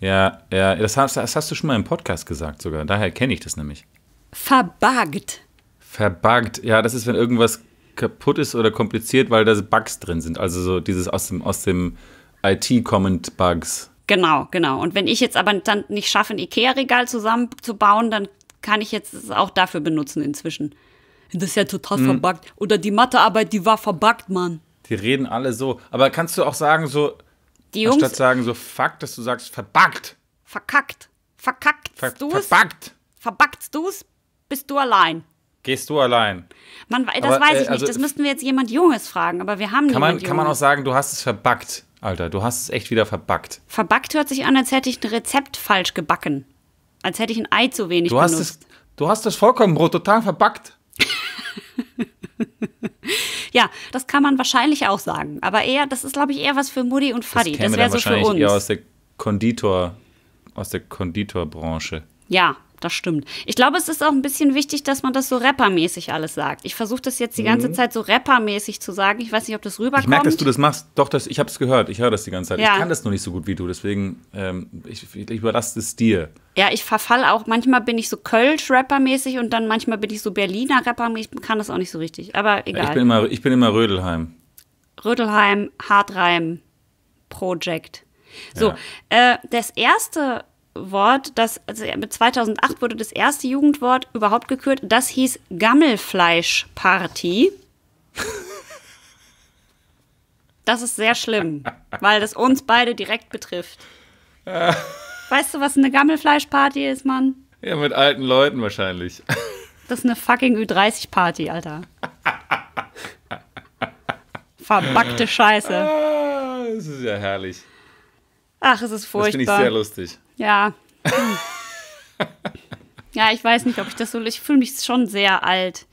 Ja, ja, das hast, das hast du schon mal im Podcast gesagt sogar. Daher kenne ich das nämlich. Verbuggt. Verbuggt. Ja, das ist, wenn irgendwas kaputt ist oder kompliziert, weil da Bugs drin sind. Also so dieses aus dem, aus dem IT-Comment-Bugs. Genau, genau. Und wenn ich jetzt aber dann nicht schaffe, ein Ikea-Regal zusammenzubauen, dann kann ich jetzt es auch dafür benutzen inzwischen. Das ist ja total mhm. verbuggt. Oder die Mathearbeit, die war verbuggt, Mann. Die reden alle so. Aber kannst du auch sagen, so, die Jungs, anstatt sagen, so fuck, dass du sagst, verbuggt. Verkackt. Verkackt Ver du's? Verbuggt. Verbuggst du's? Bist du allein? Gehst du allein? Man, das aber, weiß äh, ich äh, also, nicht. Das müssten wir jetzt jemand Junges fragen, aber wir haben kann man, Kann man auch sagen, du hast es verbuggt, Alter. Du hast es echt wieder verbuggt. Verbuggt hört sich an, als hätte ich ein Rezept falsch gebacken. Als hätte ich ein Ei zu wenig du benutzt. Hast es, du hast das Vollkornbrot total verbuggt. ja, das kann man wahrscheinlich auch sagen. Aber eher, das ist, glaube ich, eher was für Mutti und Fadi. Das, das wäre so für uns. Eher aus der Konditor, aus der Konditorbranche. Ja, das stimmt. Ich glaube, es ist auch ein bisschen wichtig, dass man das so rappermäßig alles sagt. Ich versuche das jetzt die ganze mhm. Zeit so rappermäßig zu sagen. Ich weiß nicht, ob das rüberkommt. Ich merke, dass du das machst. Doch, das, ich habe es gehört. Ich höre das die ganze Zeit. Ja. Ich kann das nur nicht so gut wie du. Deswegen, ähm, ich, ich überlasse es dir. Ja, ich verfall auch. Manchmal bin ich so Kölsch-Rappermäßig und dann manchmal bin ich so Berliner-Rappermäßig. Ich kann das auch nicht so richtig. Aber egal. Ich bin immer, ich bin immer Rödelheim. Rödelheim, Hartreim, Project. So, ja. äh, das erste Wort, das also 2008 wurde das erste Jugendwort überhaupt gekürt. Das hieß Gammelfleischparty. Das ist sehr schlimm, weil das uns beide direkt betrifft. Weißt du, was eine Gammelfleischparty ist, Mann? Ja, mit alten Leuten wahrscheinlich. Das ist eine fucking Ü30-Party, Alter. Verbackte Scheiße. Ah, das ist ja herrlich. Ach, es ist furchtbar. Das finde ich sehr lustig. Ja. Hm. ja, ich weiß nicht, ob ich das so. Ich fühle mich schon sehr alt.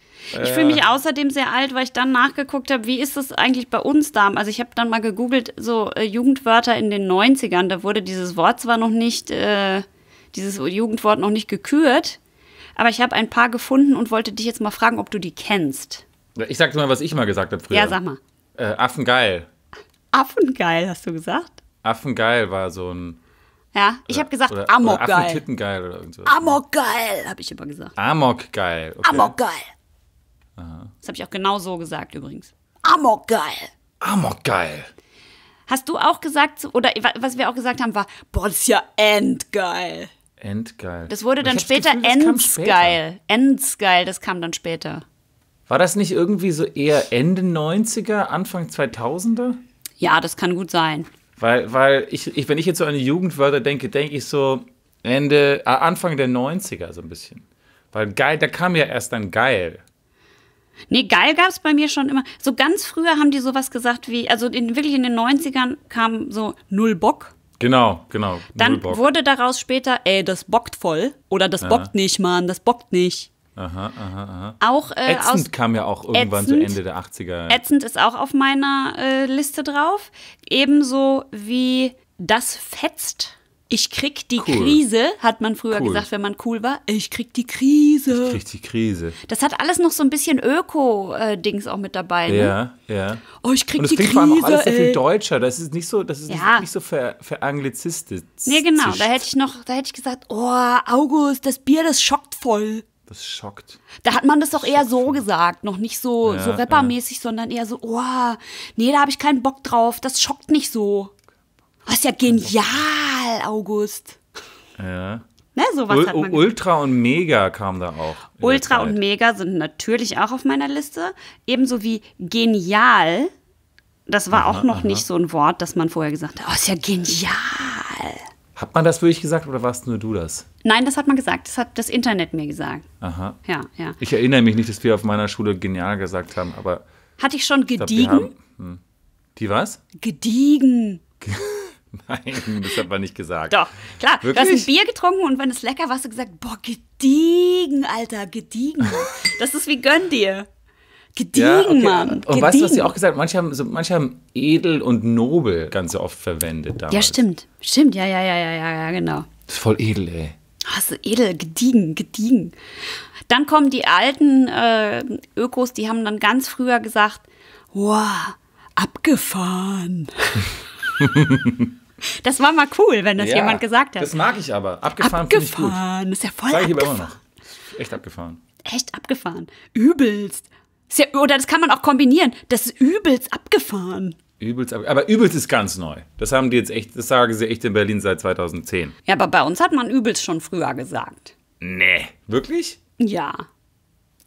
Ich fühle mich außerdem sehr alt, weil ich dann nachgeguckt habe, wie ist das eigentlich bei uns da? Also ich habe dann mal gegoogelt, so äh, Jugendwörter in den 90ern, da wurde dieses Wort zwar noch nicht, äh, dieses Jugendwort noch nicht gekürt, aber ich habe ein paar gefunden und wollte dich jetzt mal fragen, ob du die kennst. Ich sag dir mal, was ich mal gesagt habe früher. Ja, sag mal. Äh, Affengeil. Affengeil, hast du gesagt? Affengeil war so ein. Ja, ich habe gesagt Amokgeil. Amok oder Affentittengeil oder irgendwas. Amok habe ich immer gesagt. Amokgeil. geil. Okay. Amok Das habe ich auch genau so gesagt übrigens. Amokgeil. Amokgeil. Hast du auch gesagt, oder was wir auch gesagt haben, war, boah, das ist ja endgeil. Endgeil. Das wurde dann später Endsgeil. Endsgeil, das kam dann später. War das nicht irgendwie so eher Ende 90er, Anfang 2000er? Ja, das kann gut sein. Weil, weil ich, ich, wenn ich jetzt so an die Jugendwörter denke, denke ich so Ende, äh, Anfang der 90er so ein bisschen. Weil geil, da kam ja erst dann geil. Nee, geil gab es bei mir schon immer. So ganz früher haben die sowas gesagt wie, also in, wirklich in den 90ern kam so Null Bock. Genau, genau. Dann wurde daraus später, ey, das bockt voll. Oder das ja. bockt nicht, Mann, das bockt nicht. Aha, aha, aha. Auch, äh, ätzend kam ja auch irgendwann ätzend, so Ende der 80er. Ätzend ist auch auf meiner äh, Liste drauf. Ebenso wie Das fetzt. Ich krieg die cool. Krise, hat man früher cool. gesagt, wenn man cool war. Ich krieg die Krise. Ich krieg die Krise. Das hat alles noch so ein bisschen Öko-Dings äh, auch mit dabei. Ne? Ja, ja. Oh, ich krieg Und das die klingt Krise. Vor allem auch alles sehr viel deutscher. Das ist nicht so, das ist ja. nicht so ver, veranglizistisch. Nee, genau. Da hätte ich noch, da hätte ich gesagt, oh, August, das Bier, das schockt voll. Das schockt. Da hat man das doch eher so gesagt, noch nicht so, ja, so rappermäßig, ja. sondern eher so, oh, nee, da habe ich keinen Bock drauf, das schockt nicht so. Das ist ja genial, August. Ja. Ne, sowas U hat man Ultra gesagt. und Mega kam da auch. Ultra und Mega sind natürlich auch auf meiner Liste, ebenso wie genial. Das war aha, auch noch aha. nicht so ein Wort, das man vorher gesagt hat, oh, ist ja genial. Hat man das wirklich gesagt oder warst nur du das? Nein, das hat man gesagt. Das hat das Internet mir gesagt. Aha. Ja, ja. Ich erinnere mich nicht, dass wir auf meiner Schule genial gesagt haben, aber. Hatte ich schon gediegen? Ich glaub, haben, hm. die was? Gediegen. Nein, das hat man nicht gesagt. Doch, klar. Wirklich? Du hast ein Bier getrunken und wenn es lecker war, hast du gesagt, boah, gediegen, Alter, gediegen. Das ist wie gönn dir. Gediegen, ja, okay. Mann. Und weißt du, was sie auch gesagt Manche haben, so, manche haben edel und nobel ganz oft verwendet damals. Ja, stimmt. Stimmt, ja, ja, ja, ja, ja, ja, genau. Das ist voll edel, ey. Hast ah, also du edel, gediegen, gediegen. Dann kommen die alten äh, Ökos, die haben dann ganz früher gesagt, wow, abgefahren. das war mal cool, wenn das ja, jemand gesagt hat. Das mag ich aber. Abgefahren, abgefahren. finde ich gut. Das ist ja voll Sag ich abgefahren. immer noch. Echt abgefahren. Echt abgefahren. Übelst. Ja, oder das kann man auch kombinieren. Das ist übelst abgefahren. Übelst, aber übelst ist ganz neu. Das haben die jetzt echt, das sagen sie echt in Berlin seit 2010. Ja, aber bei uns hat man übelst schon früher gesagt. Nee. Wirklich? Ja. Also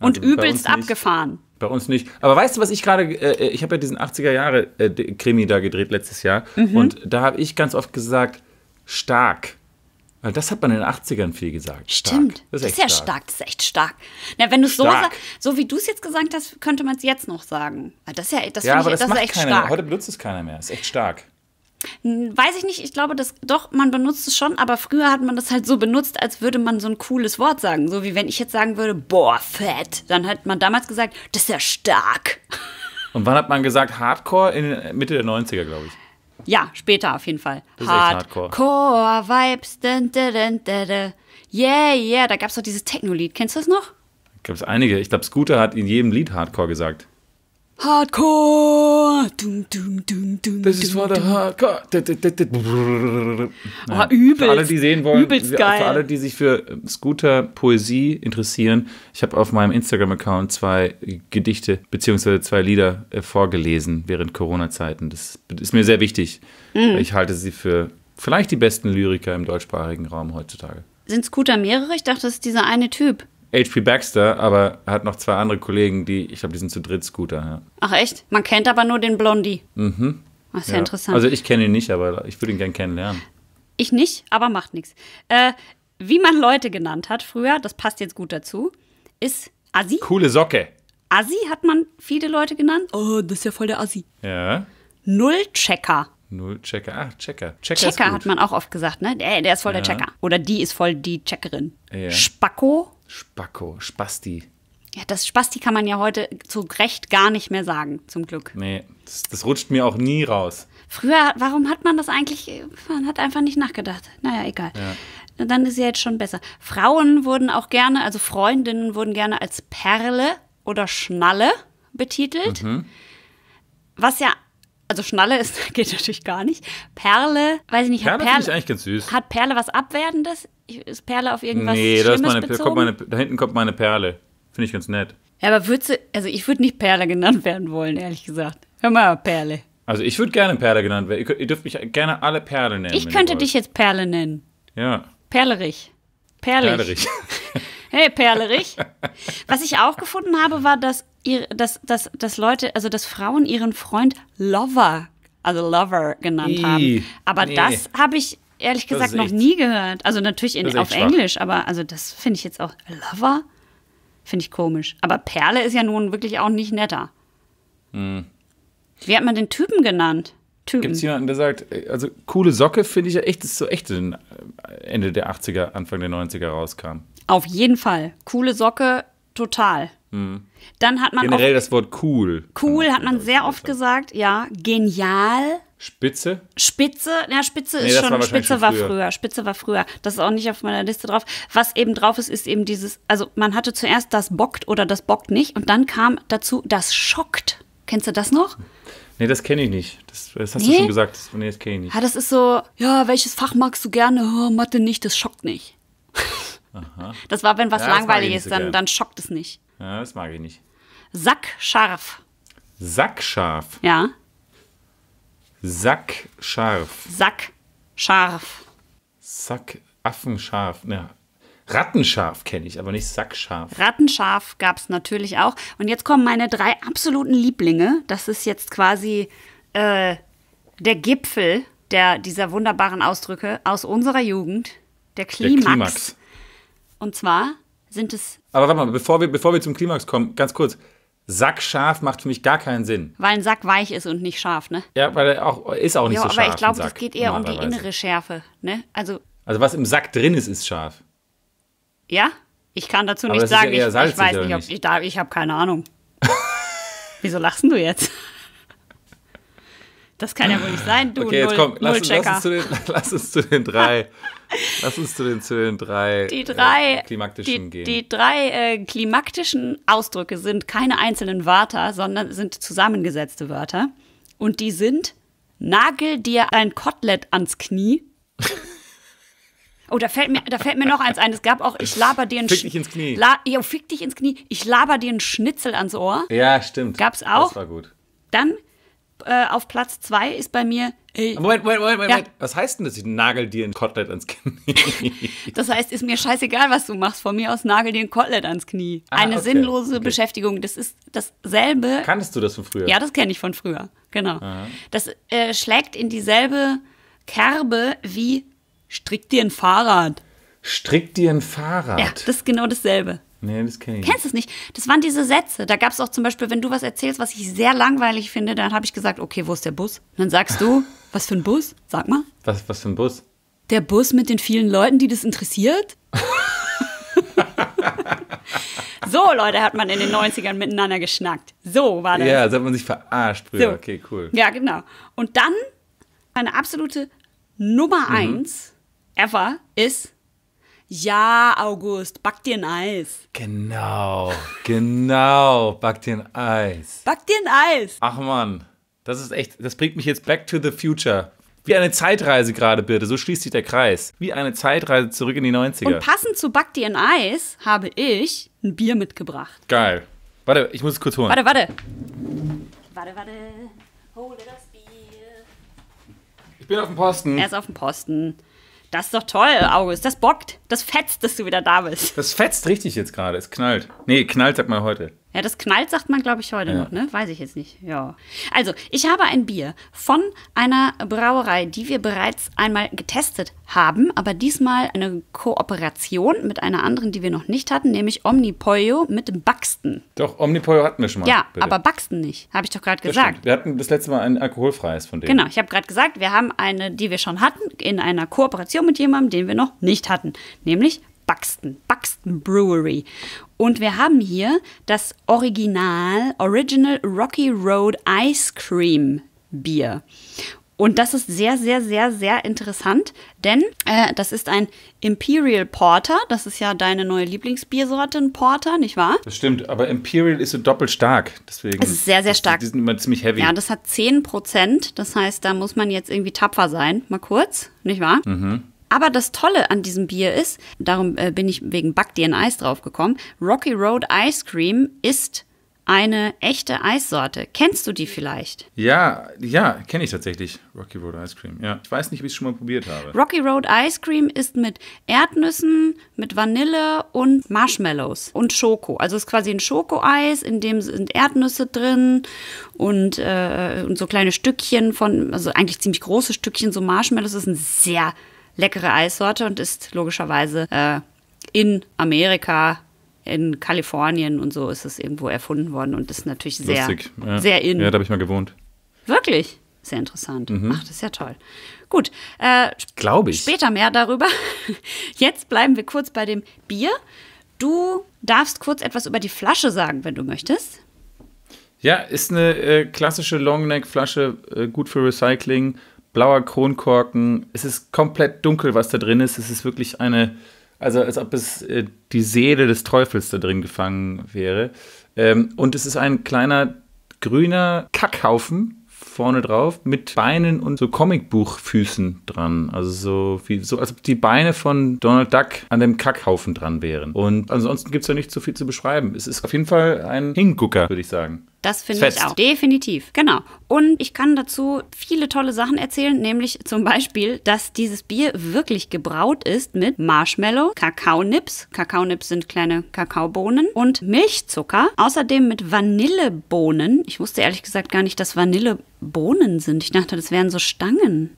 Und übelst bei abgefahren. Bei uns nicht. Aber weißt du, was ich gerade, äh, äh ich habe ja diesen 80er-Jahre-Krimi äh, da gedreht letztes Jahr. Mhm. Und da habe ich ganz oft gesagt, stark. Weil Das hat man in den 80ern viel gesagt. Stimmt. Das ist, das ist ja stark. stark. Das ist echt stark. Na, wenn du so so wie du es jetzt gesagt hast, könnte man es jetzt noch sagen. Das ist ja, das ja, aber ich, das, das macht ist echt keiner. Stark. Heute benutzt es keiner mehr. Das ist echt stark. Hm, weiß ich nicht, ich glaube, dass doch, man benutzt es schon, aber früher hat man das halt so benutzt, als würde man so ein cooles Wort sagen. So wie wenn ich jetzt sagen würde, boah, fett. Dann hat man damals gesagt, das ist ja stark. Und wann hat man gesagt, Hardcore? In äh, Mitte der 90er, glaube ich. Ja, später auf jeden Fall. Das Hardcore. Core Vibes. Dun, dun, dun, yeah, yeah. Da gab es doch dieses Techno-Lied. Kennst du das noch? Gab es einige. Ich glaube, Scooter hat in jedem Lied Hardcore gesagt. Hardcore! Dun, dun, dun, dun, das ist vor der Hardcore. Ah, übelst. Für alle, die sehen wollen, übelst geil. für alle, die sich für ähm, Scooter-Poesie interessieren, ich habe auf meinem Instagram-Account zwei Gedichte bzw. zwei Lieder äh, vorgelesen während Corona-Zeiten. Das ist mir sehr wichtig. Mhm. Ich halte sie für vielleicht die besten Lyriker im deutschsprachigen Raum heutzutage. Sind Scooter mehrere? Ich dachte, das ist dieser eine Typ. HP Baxter, aber er hat noch zwei andere Kollegen, die, ich glaube, die sind zu dritt Scooter. Ja. Ach echt? Man kennt aber nur den Blondie. Mhm. Das ist ja, ja interessant. Also ich kenne ihn nicht, aber ich würde ihn gerne kennenlernen. Ich nicht, aber macht nichts. Äh, wie man Leute genannt hat früher, das passt jetzt gut dazu, ist Assi. Coole Socke. Assi hat man viele Leute genannt. Oh, das ist ja voll der Assi. Ja. Nullchecker. Nullchecker. Ach, Checker. Checker, Checker hat man auch oft gesagt, ne? Der, der ist voll ja. der Checker. Oder die ist voll die Checkerin. Ja. Spacko Spacko, Spasti. Ja, das Spasti kann man ja heute zu Recht gar nicht mehr sagen, zum Glück. Nee, das, das, rutscht mir auch nie raus. Früher, warum hat man das eigentlich? Man hat einfach nicht nachgedacht. Naja, egal. Ja. Dann ist ja jetzt schon besser. Frauen wurden auch gerne, also Freundinnen wurden gerne als Perle oder Schnalle betitelt. Mhm. Was ja also Schnalle ist, geht natürlich gar nicht. Perle, weiß ich nicht, Perle hat Perle, ich eigentlich ganz süß. Hat Perle was Abwertendes? Ist Perle auf irgendwas nee, da, meine, bezogen? Meine, da hinten kommt meine Perle. Finde ich ganz nett. Ja, aber würdest du, also ich würde nicht Perle genannt werden wollen, ehrlich gesagt. Hör mal, Perle. Also ich würde gerne Perle genannt werden. Ihr, ihr dürft mich gerne alle Perle nennen. Ich könnte dich jetzt Perle nennen. Ja. Perlerich. Perlich. Perlerich. hey, Perlerich. Was ich auch gefunden habe, war, dass ihr, dass, dass, dass Leute, also dass Frauen ihren Freund Lover, also Lover genannt I, haben. Aber nee. das habe ich ehrlich gesagt noch nie gehört. Also natürlich in, auf schwach. Englisch, aber also das finde ich jetzt auch Lover finde ich komisch. Aber Perle ist ja nun wirklich auch nicht netter. Hm. Wie hat man den Typen genannt? Gibt es jemanden, der sagt, äh, also coole Socke finde ich ja echt, das ist so echt äh, Ende der 80er, Anfang der 90er rauskam. Auf jeden Fall. Coole Socke, total. Mhm. Dann hat man generell oft, das Wort cool. Cool hat man sehr oft gesagt, ja. Genial. Spitze? Spitze, ja, Spitze ist schon, war Spitze schon war früher. Spitze war früher. Das ist auch nicht auf meiner Liste drauf. Was eben drauf ist, ist eben dieses, also man hatte zuerst das bockt oder das bockt nicht und dann kam dazu das schockt. Kennst du das noch? Nee, das kenne ich nicht. Das, das hast nee? du schon gesagt. Das, nee, das kenne ich nicht. Ja, das ist so, ja, welches Fach magst du gerne? Oh, Mathe nicht, das schockt nicht. Aha. Das war, wenn was ja, langweilig ist, so dann, dann schockt es nicht. Ja, das mag ich nicht. Sackscharf. Sackscharf? Ja. Sackscharf. Sackscharf. Sackaffenscharf. Ja. Rattenscharf kenne ich, aber nicht Sackscharf. Rattenscharf gab es natürlich auch. Und jetzt kommen meine drei absoluten Lieblinge. Das ist jetzt quasi äh, der Gipfel der, dieser wunderbaren Ausdrücke aus unserer Jugend. Der Klimax. Der Klimax. Und zwar sind es. Aber warte mal, bevor wir, bevor wir zum Klimax kommen, ganz kurz. Sack scharf macht für mich gar keinen Sinn. Weil ein Sack weich ist und nicht scharf, ne? Ja, weil er auch, ist auch nicht jo, so aber scharf. Aber ich glaube, das geht eher um die innere Schärfe, ne? Also, also was im Sack drin ist, ist scharf. Ja? Ich kann dazu aber nicht sagen. Ja ich, ich, weiß nicht, ob ich da, ich habe keine Ahnung. Wieso lachst du jetzt? Das kann ja wohl nicht sein, du okay, jetzt komm, lass, uns, lass, uns zu den, lass uns zu den drei. lass uns zu den, zu den drei, die äh, drei äh, klimaktischen die, gehen. Die drei äh, klimaktischen Ausdrücke sind keine einzelnen Wörter, sondern sind zusammengesetzte Wörter. Und die sind: Nagel dir ein Kotelett ans Knie. Oh, da fällt mir, da fällt mir noch eins ein. Es gab auch, ich laber dir ein Fick dich ins Knie. La ja, fick dich ins Knie. Ich laber dir ein Schnitzel ans Ohr. Ja, stimmt. Gab's auch. Das war gut. Dann äh, auf Platz zwei ist bei mir. Äh, Moment, Moment, Moment, Moment. Ja. Was heißt denn das? Ich nagel dir ein Kotelett ans Knie. das heißt, ist mir scheißegal, was du machst. Von mir aus nagel dir ein Kotelett ans Knie. Ah, Eine okay. sinnlose okay. Beschäftigung. Das ist dasselbe. Kanntest du das von früher? Ja, das kenne ich von früher. Genau. Aha. Das äh, schlägt in dieselbe Kerbe wie strick dir ein Fahrrad. Strick dir ein Fahrrad. Ja, das ist genau dasselbe. Nee, das kenne ich. Kennst es nicht? Das waren diese Sätze. Da gab es auch zum Beispiel, wenn du was erzählst, was ich sehr langweilig finde, dann habe ich gesagt, okay, wo ist der Bus? Und dann sagst du, was für ein Bus? Sag mal. Was, was für ein Bus? Der Bus mit den vielen Leuten, die das interessiert? so, Leute, hat man in den 90ern miteinander geschnackt. So war das. Ja, so hat man sich verarscht früher. So. Okay, cool. Ja, genau. Und dann, meine absolute Nummer mhm. eins ever ist ja, August, back dir ein Eis. Genau, genau, back dir ein Eis. Back dir ein Eis. Ach man, das ist echt, das bringt mich jetzt back to the future. Wie eine Zeitreise gerade, bitte. So schließt sich der Kreis. Wie eine Zeitreise zurück in die 90er. Und passend zu Back dir ein Eis habe ich ein Bier mitgebracht. Geil. Warte, ich muss es kurz holen. Warte, warte. Warte, warte. Hole das Bier. Ich bin auf dem Posten. Er ist auf dem Posten. Das ist doch toll, August. Das bockt. Das fetzt, dass du wieder da bist. Das fetzt richtig jetzt gerade. Es knallt. Nee, knallt, sag mal heute. Ja, das knallt, sagt man, glaube ich, heute ja. noch, ne? Weiß ich jetzt nicht. Ja. Also, ich habe ein Bier von einer Brauerei, die wir bereits einmal getestet haben, aber diesmal eine Kooperation mit einer anderen, die wir noch nicht hatten, nämlich Omnipollo mit Buxton. Doch, Omnipollo hatten wir schon mal. Ja, bitte. aber Buxton nicht, habe ich doch gerade gesagt. Stimmt. Wir hatten das letzte Mal ein alkoholfreies von denen. Genau, ich habe gerade gesagt, wir haben eine, die wir schon hatten, in einer Kooperation mit jemandem, den wir noch nicht hatten, nämlich Buxton, Buxton Brewery. Und wir haben hier das Original, Original Rocky Road Ice Cream Bier. Und das ist sehr, sehr, sehr, sehr interessant, denn äh, das ist ein Imperial Porter. Das ist ja deine neue Lieblingsbiersorte, ein Porter, nicht wahr? Das stimmt, aber Imperial ist so doppelt stark. Deswegen es ist sehr, sehr stark. Die sind immer ziemlich heavy. Ja, das hat 10 Prozent. Das heißt, da muss man jetzt irgendwie tapfer sein. Mal kurz, nicht wahr? Mhm. Aber das Tolle an diesem Bier ist, darum äh, bin ich wegen Back dir ein Eis draufgekommen, Rocky Road Ice Cream ist eine echte Eissorte. Kennst du die vielleicht? Ja, ja, kenne ich tatsächlich. Rocky Road Ice Cream. Ja, ich weiß nicht, ob ich es schon mal probiert habe. Rocky Road Ice Cream ist mit Erdnüssen, mit Vanille und Marshmallows und Schoko. Also ist quasi ein Schokoeis, in dem sind Erdnüsse drin und, äh, und so kleine Stückchen von, also eigentlich ziemlich große Stückchen so Marshmallows. Das ist ein sehr leckere Eissorte und ist logischerweise äh, in Amerika in Kalifornien und so ist es irgendwo erfunden worden und ist natürlich sehr, ja. sehr in. Ja, da habe ich mal gewohnt. Wirklich? Sehr interessant. Mhm. Ach, das ist ja toll. Gut, äh, glaube ich. Später mehr darüber. Jetzt bleiben wir kurz bei dem Bier. Du darfst kurz etwas über die Flasche sagen, wenn du möchtest. Ja, ist eine äh, klassische Longneck-Flasche, äh, gut für Recycling blauer Kronkorken. Es ist komplett dunkel, was da drin ist. Es ist wirklich eine, also als ob es äh, die Seele des Teufels da drin gefangen wäre. Ähm, und es ist ein kleiner grüner Kackhaufen vorne drauf mit Beinen und so Comicbuchfüßen dran. Also so wie so, als ob die Beine von Donald Duck an dem Kackhaufen dran wären. Und ansonsten gibt es ja nicht so viel zu beschreiben. Es ist auf jeden Fall ein Hingucker, würde ich sagen. Das finde ich auch. Definitiv. Genau. Und ich kann dazu viele tolle Sachen erzählen, nämlich zum Beispiel, dass dieses Bier wirklich gebraut ist mit Marshmallow, Kakaonips. Kakaonips sind kleine Kakaobohnen und Milchzucker. Außerdem mit Vanillebohnen. Ich wusste ehrlich gesagt gar nicht, dass Vanillebohnen sind. Ich dachte, das wären so Stangen.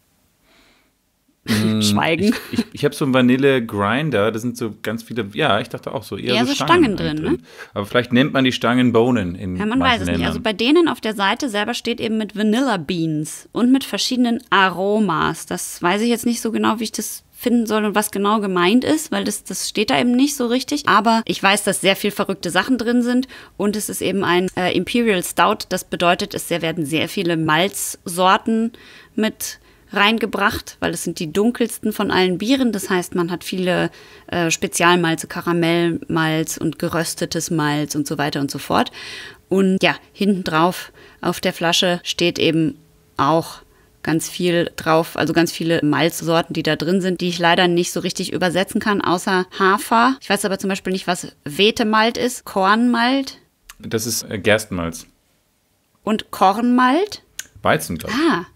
Mm, Schweigen. Ich, ich, ich habe so einen Vanille-Grinder, da sind so ganz viele, ja, ich dachte auch so, eher, eher so, so Stangen, halt drin, drin. Ne? Aber vielleicht nennt man die Stangen Bohnen in Ja, man weiß es Ländern. nicht. Also bei denen auf der Seite selber steht eben mit Vanilla Beans und mit verschiedenen Aromas. Das weiß ich jetzt nicht so genau, wie ich das finden soll und was genau gemeint ist, weil das, das steht da eben nicht so richtig. Aber ich weiß, dass sehr viel verrückte Sachen drin sind und es ist eben ein äh, Imperial Stout. Das bedeutet, es werden sehr viele Malzsorten mit reingebracht, weil es sind die dunkelsten von allen Bieren. Das heißt, man hat viele äh, Spezialmalze, Karamellmalz und geröstetes Malz und so weiter und so fort. Und ja, hinten drauf auf der Flasche steht eben auch ganz viel drauf, also ganz viele Malzsorten, die da drin sind, die ich leider nicht so richtig übersetzen kann, außer Hafer. Ich weiß aber zum Beispiel nicht, was Wetemalt ist, Kornmalt. Das ist äh, Gerstenmalz. Und Kornmalt? Weizen, glaube ich. Ah,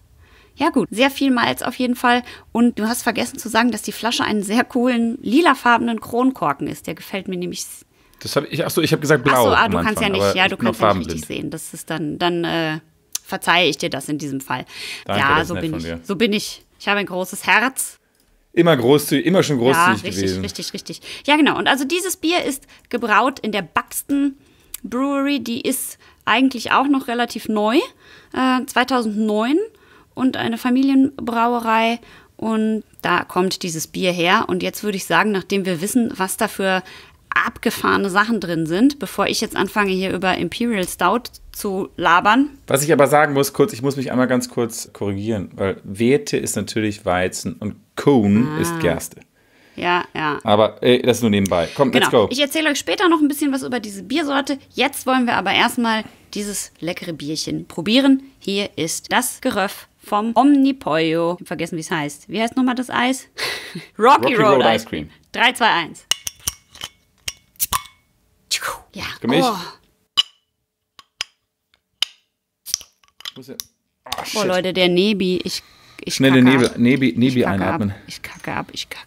ja gut, sehr viel Malz auf jeden Fall. Und du hast vergessen zu sagen, dass die Flasche einen sehr coolen, lilafarbenen Kronkorken ist. Der gefällt mir nämlich das habe ich, achso, ich habe gesagt blau. Achso, ah, du kannst ja nicht, ja, du kannst ja nicht richtig sehen. Das ist dann, dann äh, verzeihe ich dir das in diesem Fall. Danke, ja, so bin ich. Dir. So bin ich. Ich habe ein großes Herz. Immer großzügig, immer schon großzügig ja, richtig, gewesen. Richtig, richtig, richtig. Ja, genau. Und also dieses Bier ist gebraut in der Buxton Brewery. Die ist eigentlich auch noch relativ neu. Äh, 2009 und eine Familienbrauerei. Und da kommt dieses Bier her. Und jetzt würde ich sagen, nachdem wir wissen, was da für abgefahrene Sachen drin sind, bevor ich jetzt anfange, hier über Imperial Stout zu labern. Was ich aber sagen muss, kurz, ich muss mich einmal ganz kurz korrigieren, weil Werte ist natürlich Weizen und Kohn ah. ist Gerste. Ja, ja. Aber ey, äh, das ist nur nebenbei. Komm, genau. let's go. Ich erzähle euch später noch ein bisschen was über diese Biersorte. Jetzt wollen wir aber erstmal dieses leckere Bierchen probieren. Hier ist das Geröff vom Omnipollo. Ich hab vergessen, wie es heißt. Wie heißt nochmal das Eis? Rocky, Rocky Road, Road Ice Cream. 3, 2, 1. Ja. Gemisch. Oh. Ah, oh, oh, Leute, der Nebi. Ich, ich Schnell den Nebel, Nebi, Nebi einatmen. Ab. Ich kacke ab, ich kacke.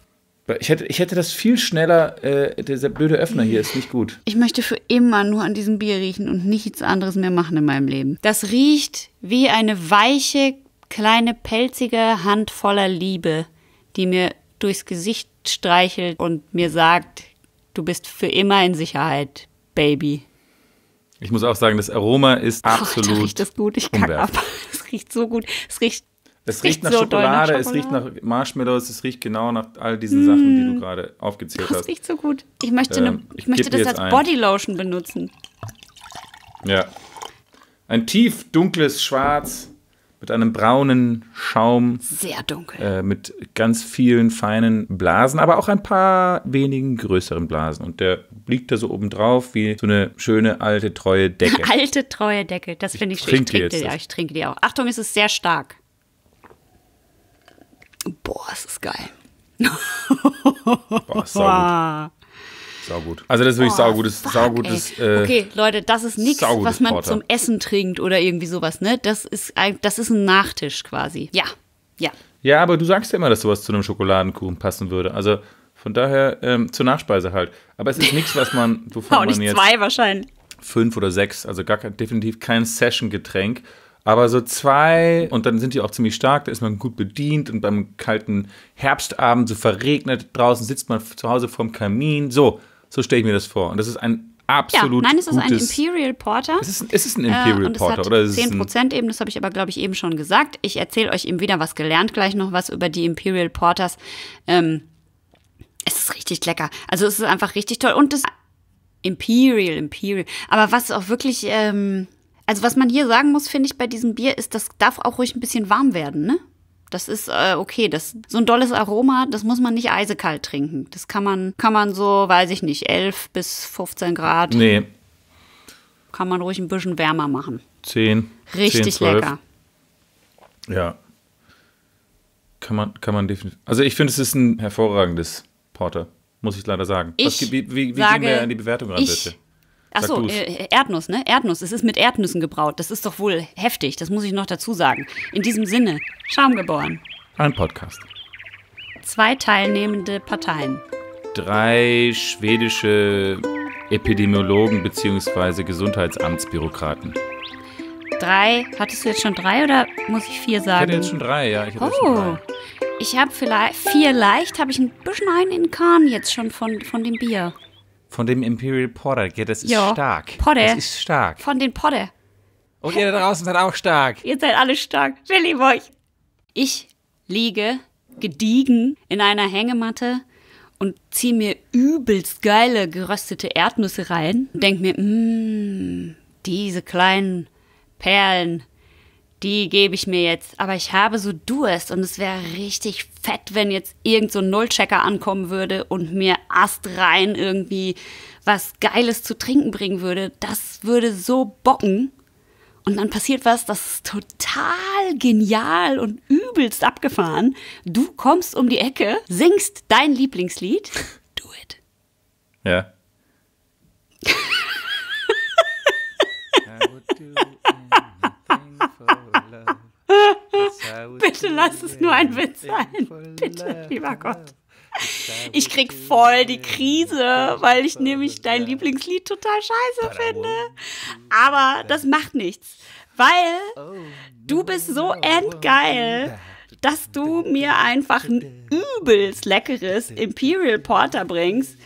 Ich hätte, ich hätte das viel schneller, äh, dieser blöde Öffner hier ist nicht gut. Ich möchte für immer nur an diesem Bier riechen und nichts anderes mehr machen in meinem Leben. Das riecht wie eine weiche kleine pelzige Hand voller Liebe, die mir durchs Gesicht streichelt und mir sagt, du bist für immer in Sicherheit, Baby. Ich muss auch sagen, das Aroma ist oh, absolut. Oh, riecht das gut, ich kacke ab. Es riecht so gut. Es riecht. Es riecht, riecht nach, so Schokolade, nach, Schokolade, es riecht nach Marshmallows, es riecht genau nach all diesen mm. Sachen, die du mm. gerade aufgezählt das hast. Es riecht so gut. Ich möchte, eine, ich, ähm, ich möchte das als Bodylotion benutzen. Ja. Ein tief dunkles Schwarz mit einem braunen Schaum. Sehr dunkel. Äh, mit ganz vielen feinen Blasen, aber auch ein paar wenigen größeren Blasen. Und der liegt da so oben drauf wie so eine schöne alte, treue Decke. alte, treue Decke, das finde ich, ich schön. Ich trinke, die, ja, ich trinke die auch. Achtung, es ist sehr stark. Boah, es ist geil. Boah, ist wow. Saugut. Also das ist wirklich oh, saugutes, fuck, saugutes. Äh, okay, Leute, das ist nichts, was man Porter. zum Essen trinkt oder irgendwie sowas, ne? Das ist, ein, das ist ein Nachtisch quasi. Ja, ja. Ja, aber du sagst ja immer, dass sowas zu einem Schokoladenkuchen passen würde. Also von daher ähm, zur Nachspeise halt. Aber es ist nichts, was man, wovon Auch nicht man jetzt zwei wahrscheinlich. Fünf oder sechs, also gar definitiv kein Session-Getränk. Aber so zwei, und dann sind die auch ziemlich stark, da ist man gut bedient und beim kalten Herbstabend so verregnet, draußen sitzt man zu Hause vorm Kamin. So, so stelle ich mir das vor. Und das ist ein absolut. Ja, nein, es ist ein Imperial Porter. Es ist, es ist ein äh, Imperial äh, und Porter, es hat oder? Ist 10 Prozent eben, das habe ich aber, glaube ich, eben schon gesagt. Ich erzähle euch eben wieder was gelernt, gleich noch was über die Imperial Porters. Ähm, es ist richtig lecker. Also es ist einfach richtig toll. Und das Imperial, Imperial. Aber was auch wirklich, ähm, also was man hier sagen muss, finde ich, bei diesem Bier ist, das darf auch ruhig ein bisschen warm werden, ne? Das ist äh, okay. Das, so ein dolles Aroma, das muss man nicht eisekalt trinken. Das kann man, kann man so, weiß ich nicht, 11 bis 15 Grad. Nee. Kann man ruhig ein bisschen wärmer machen. 10. Richtig 10, lecker. Ja. Kann man, kann man definitiv. Also ich finde, es ist ein hervorragendes Porter, muss ich leider sagen. Ich Was, wie, wie, wie sage, gehen wir in die Bewertung ran, bitte? Ach so, äh, Erdnuss, ne? Erdnuss. Es ist mit Erdnüssen gebraut. Das ist doch wohl heftig. Das muss ich noch dazu sagen. In diesem Sinne, Schaum geboren. Ein Podcast. Zwei teilnehmende Parteien. Drei schwedische Epidemiologen bzw. Gesundheitsamtsbürokraten. Drei, hattest du jetzt schon drei oder muss ich vier sagen? Ich hatte jetzt schon drei, ja. Ich oh, ich habe vielleicht, vielleicht habe ich ein bisschen einen in Kahn jetzt schon von, von dem Bier. Von dem Imperial Porter, ja, das ist jo. stark. Porter. Das ist stark. Von den Porter. Und oh, ihr da draußen seid auch stark. Ihr seid alle stark. Wir lieben euch. Ich liege gediegen in einer Hängematte und ziehe mir übelst geile geröstete Erdnüsse rein und denke mir, mmm, diese kleinen Perlen die gebe ich mir jetzt. Aber ich habe so Durst und es wäre richtig fett, wenn jetzt irgend so ein Nullchecker ankommen würde und mir astrein irgendwie was Geiles zu trinken bringen würde. Das würde so bocken. Und dann passiert was, das ist total genial und übelst abgefahren. Du kommst um die Ecke, singst dein Lieblingslied. Do it. Ja. Bitte lass es nur ein Witz sein. Bitte, lieber Gott. Ich krieg voll die Krise, weil ich nämlich dein Lieblingslied total scheiße finde. Aber das macht nichts, weil oh, du bist so endgeil, dass du mir einfach ein übelst leckeres Imperial Porter bringst.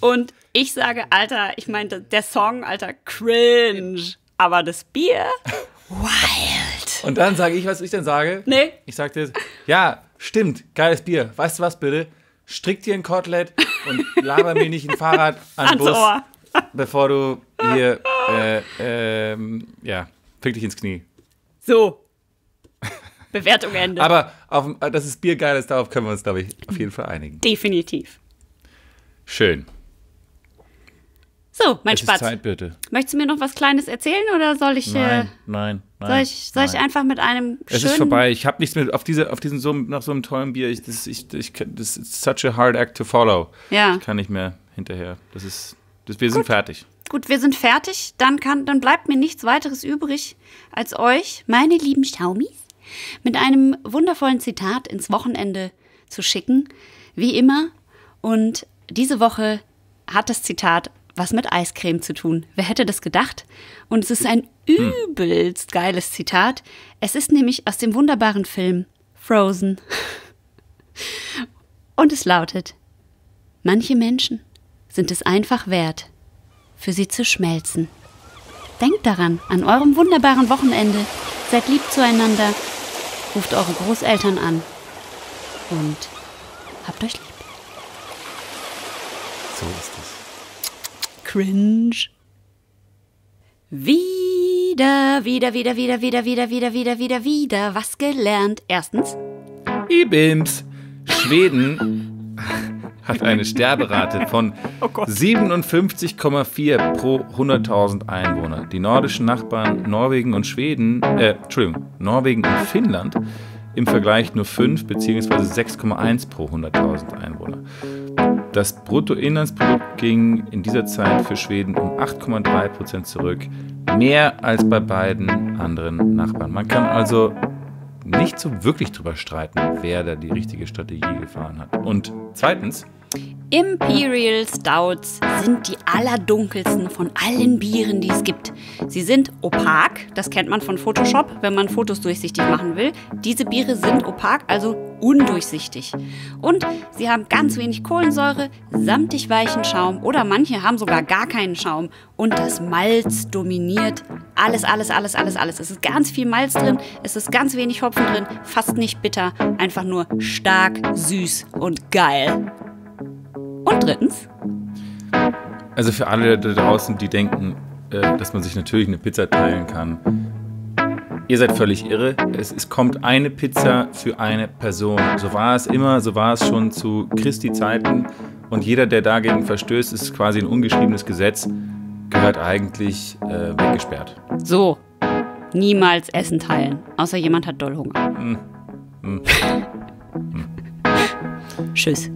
Und ich sage, Alter, ich meine, der Song, Alter, cringe. Aber das Bier, wild. Und dann sage ich, was ich dann sage. Nee. Ich sage dir, ja, stimmt, geiles Bier. Weißt du was, bitte? Strick dir ein Kotelett und laber mir nicht ein Fahrrad an den Bus, Ohr. bevor du hier, äh, ähm, ja, fick dich ins Knie. So. Bewertung Ende. Aber auf, äh, das ist Bier geiles, darauf können wir uns, glaube ich, auf jeden Fall einigen. Definitiv. Schön. So, mein es Spatz. Ist Zeit, bitte. Möchtest du mir noch was Kleines erzählen oder soll ich. Nein, äh, nein, nein, soll ich, soll nein. ich einfach mit einem. Schönen es ist vorbei. Ich habe nichts mehr. Auf, diese, auf diesen so, nach so einem tollen Bier. Ich, das, ich, ich, das ist such a hard act to follow. Ja. Ich kann nicht mehr hinterher. Das ist. Das, wir Gut. sind fertig. Gut, wir sind fertig. Dann, kann, dann bleibt mir nichts weiteres übrig, als euch, meine lieben Schaumis, mit einem wundervollen Zitat ins Wochenende zu schicken. Wie immer. Und diese Woche hat das Zitat was mit Eiscreme zu tun. Wer hätte das gedacht? Und es ist ein hm. übelst geiles Zitat. Es ist nämlich aus dem wunderbaren Film Frozen. Und es lautet, manche Menschen sind es einfach wert, für sie zu schmelzen. Denkt daran, an eurem wunderbaren Wochenende, seid lieb zueinander, ruft eure Großeltern an und habt euch lieb. So ist Cringe. Wieder, wieder, wieder, wieder, wieder, wieder, wieder, wieder, wieder, wieder. Was gelernt? Erstens. Ibims. Schweden hat eine Sterberate von 57,4 pro 100.000 Einwohner. Die nordischen Nachbarn Norwegen und Schweden, äh, Entschuldigung, Norwegen und Finnland im Vergleich nur 5 bzw. 6,1 pro 100.000 Einwohner. Das Bruttoinlandsprodukt ging in dieser Zeit für Schweden um 8,3 zurück, mehr als bei beiden anderen Nachbarn. Man kann also nicht so wirklich drüber streiten, wer da die richtige Strategie gefahren hat. Und zweitens, Imperial Stouts sind die allerdunkelsten von allen Bieren, die es gibt. Sie sind opak, das kennt man von Photoshop, wenn man Fotos durchsichtig machen will. Diese Biere sind opak, also undurchsichtig. Und sie haben ganz wenig Kohlensäure, samtig weichen Schaum oder manche haben sogar gar keinen Schaum. Und das Malz dominiert alles, alles, alles, alles, alles. Es ist ganz viel Malz drin, es ist ganz wenig Hopfen drin, fast nicht bitter, einfach nur stark, süß und geil. Und drittens. Also für alle da draußen, die denken, äh, dass man sich natürlich eine Pizza teilen kann. Ihr seid völlig irre. Es, es, kommt eine Pizza für eine Person. So war es immer, so war es schon zu Christi Zeiten. Und jeder, der dagegen verstößt, ist quasi ein ungeschriebenes Gesetz, gehört eigentlich äh, weggesperrt. So, niemals Essen teilen. Außer jemand hat doll Hunger. Hm. Hm. hm. Tschüss.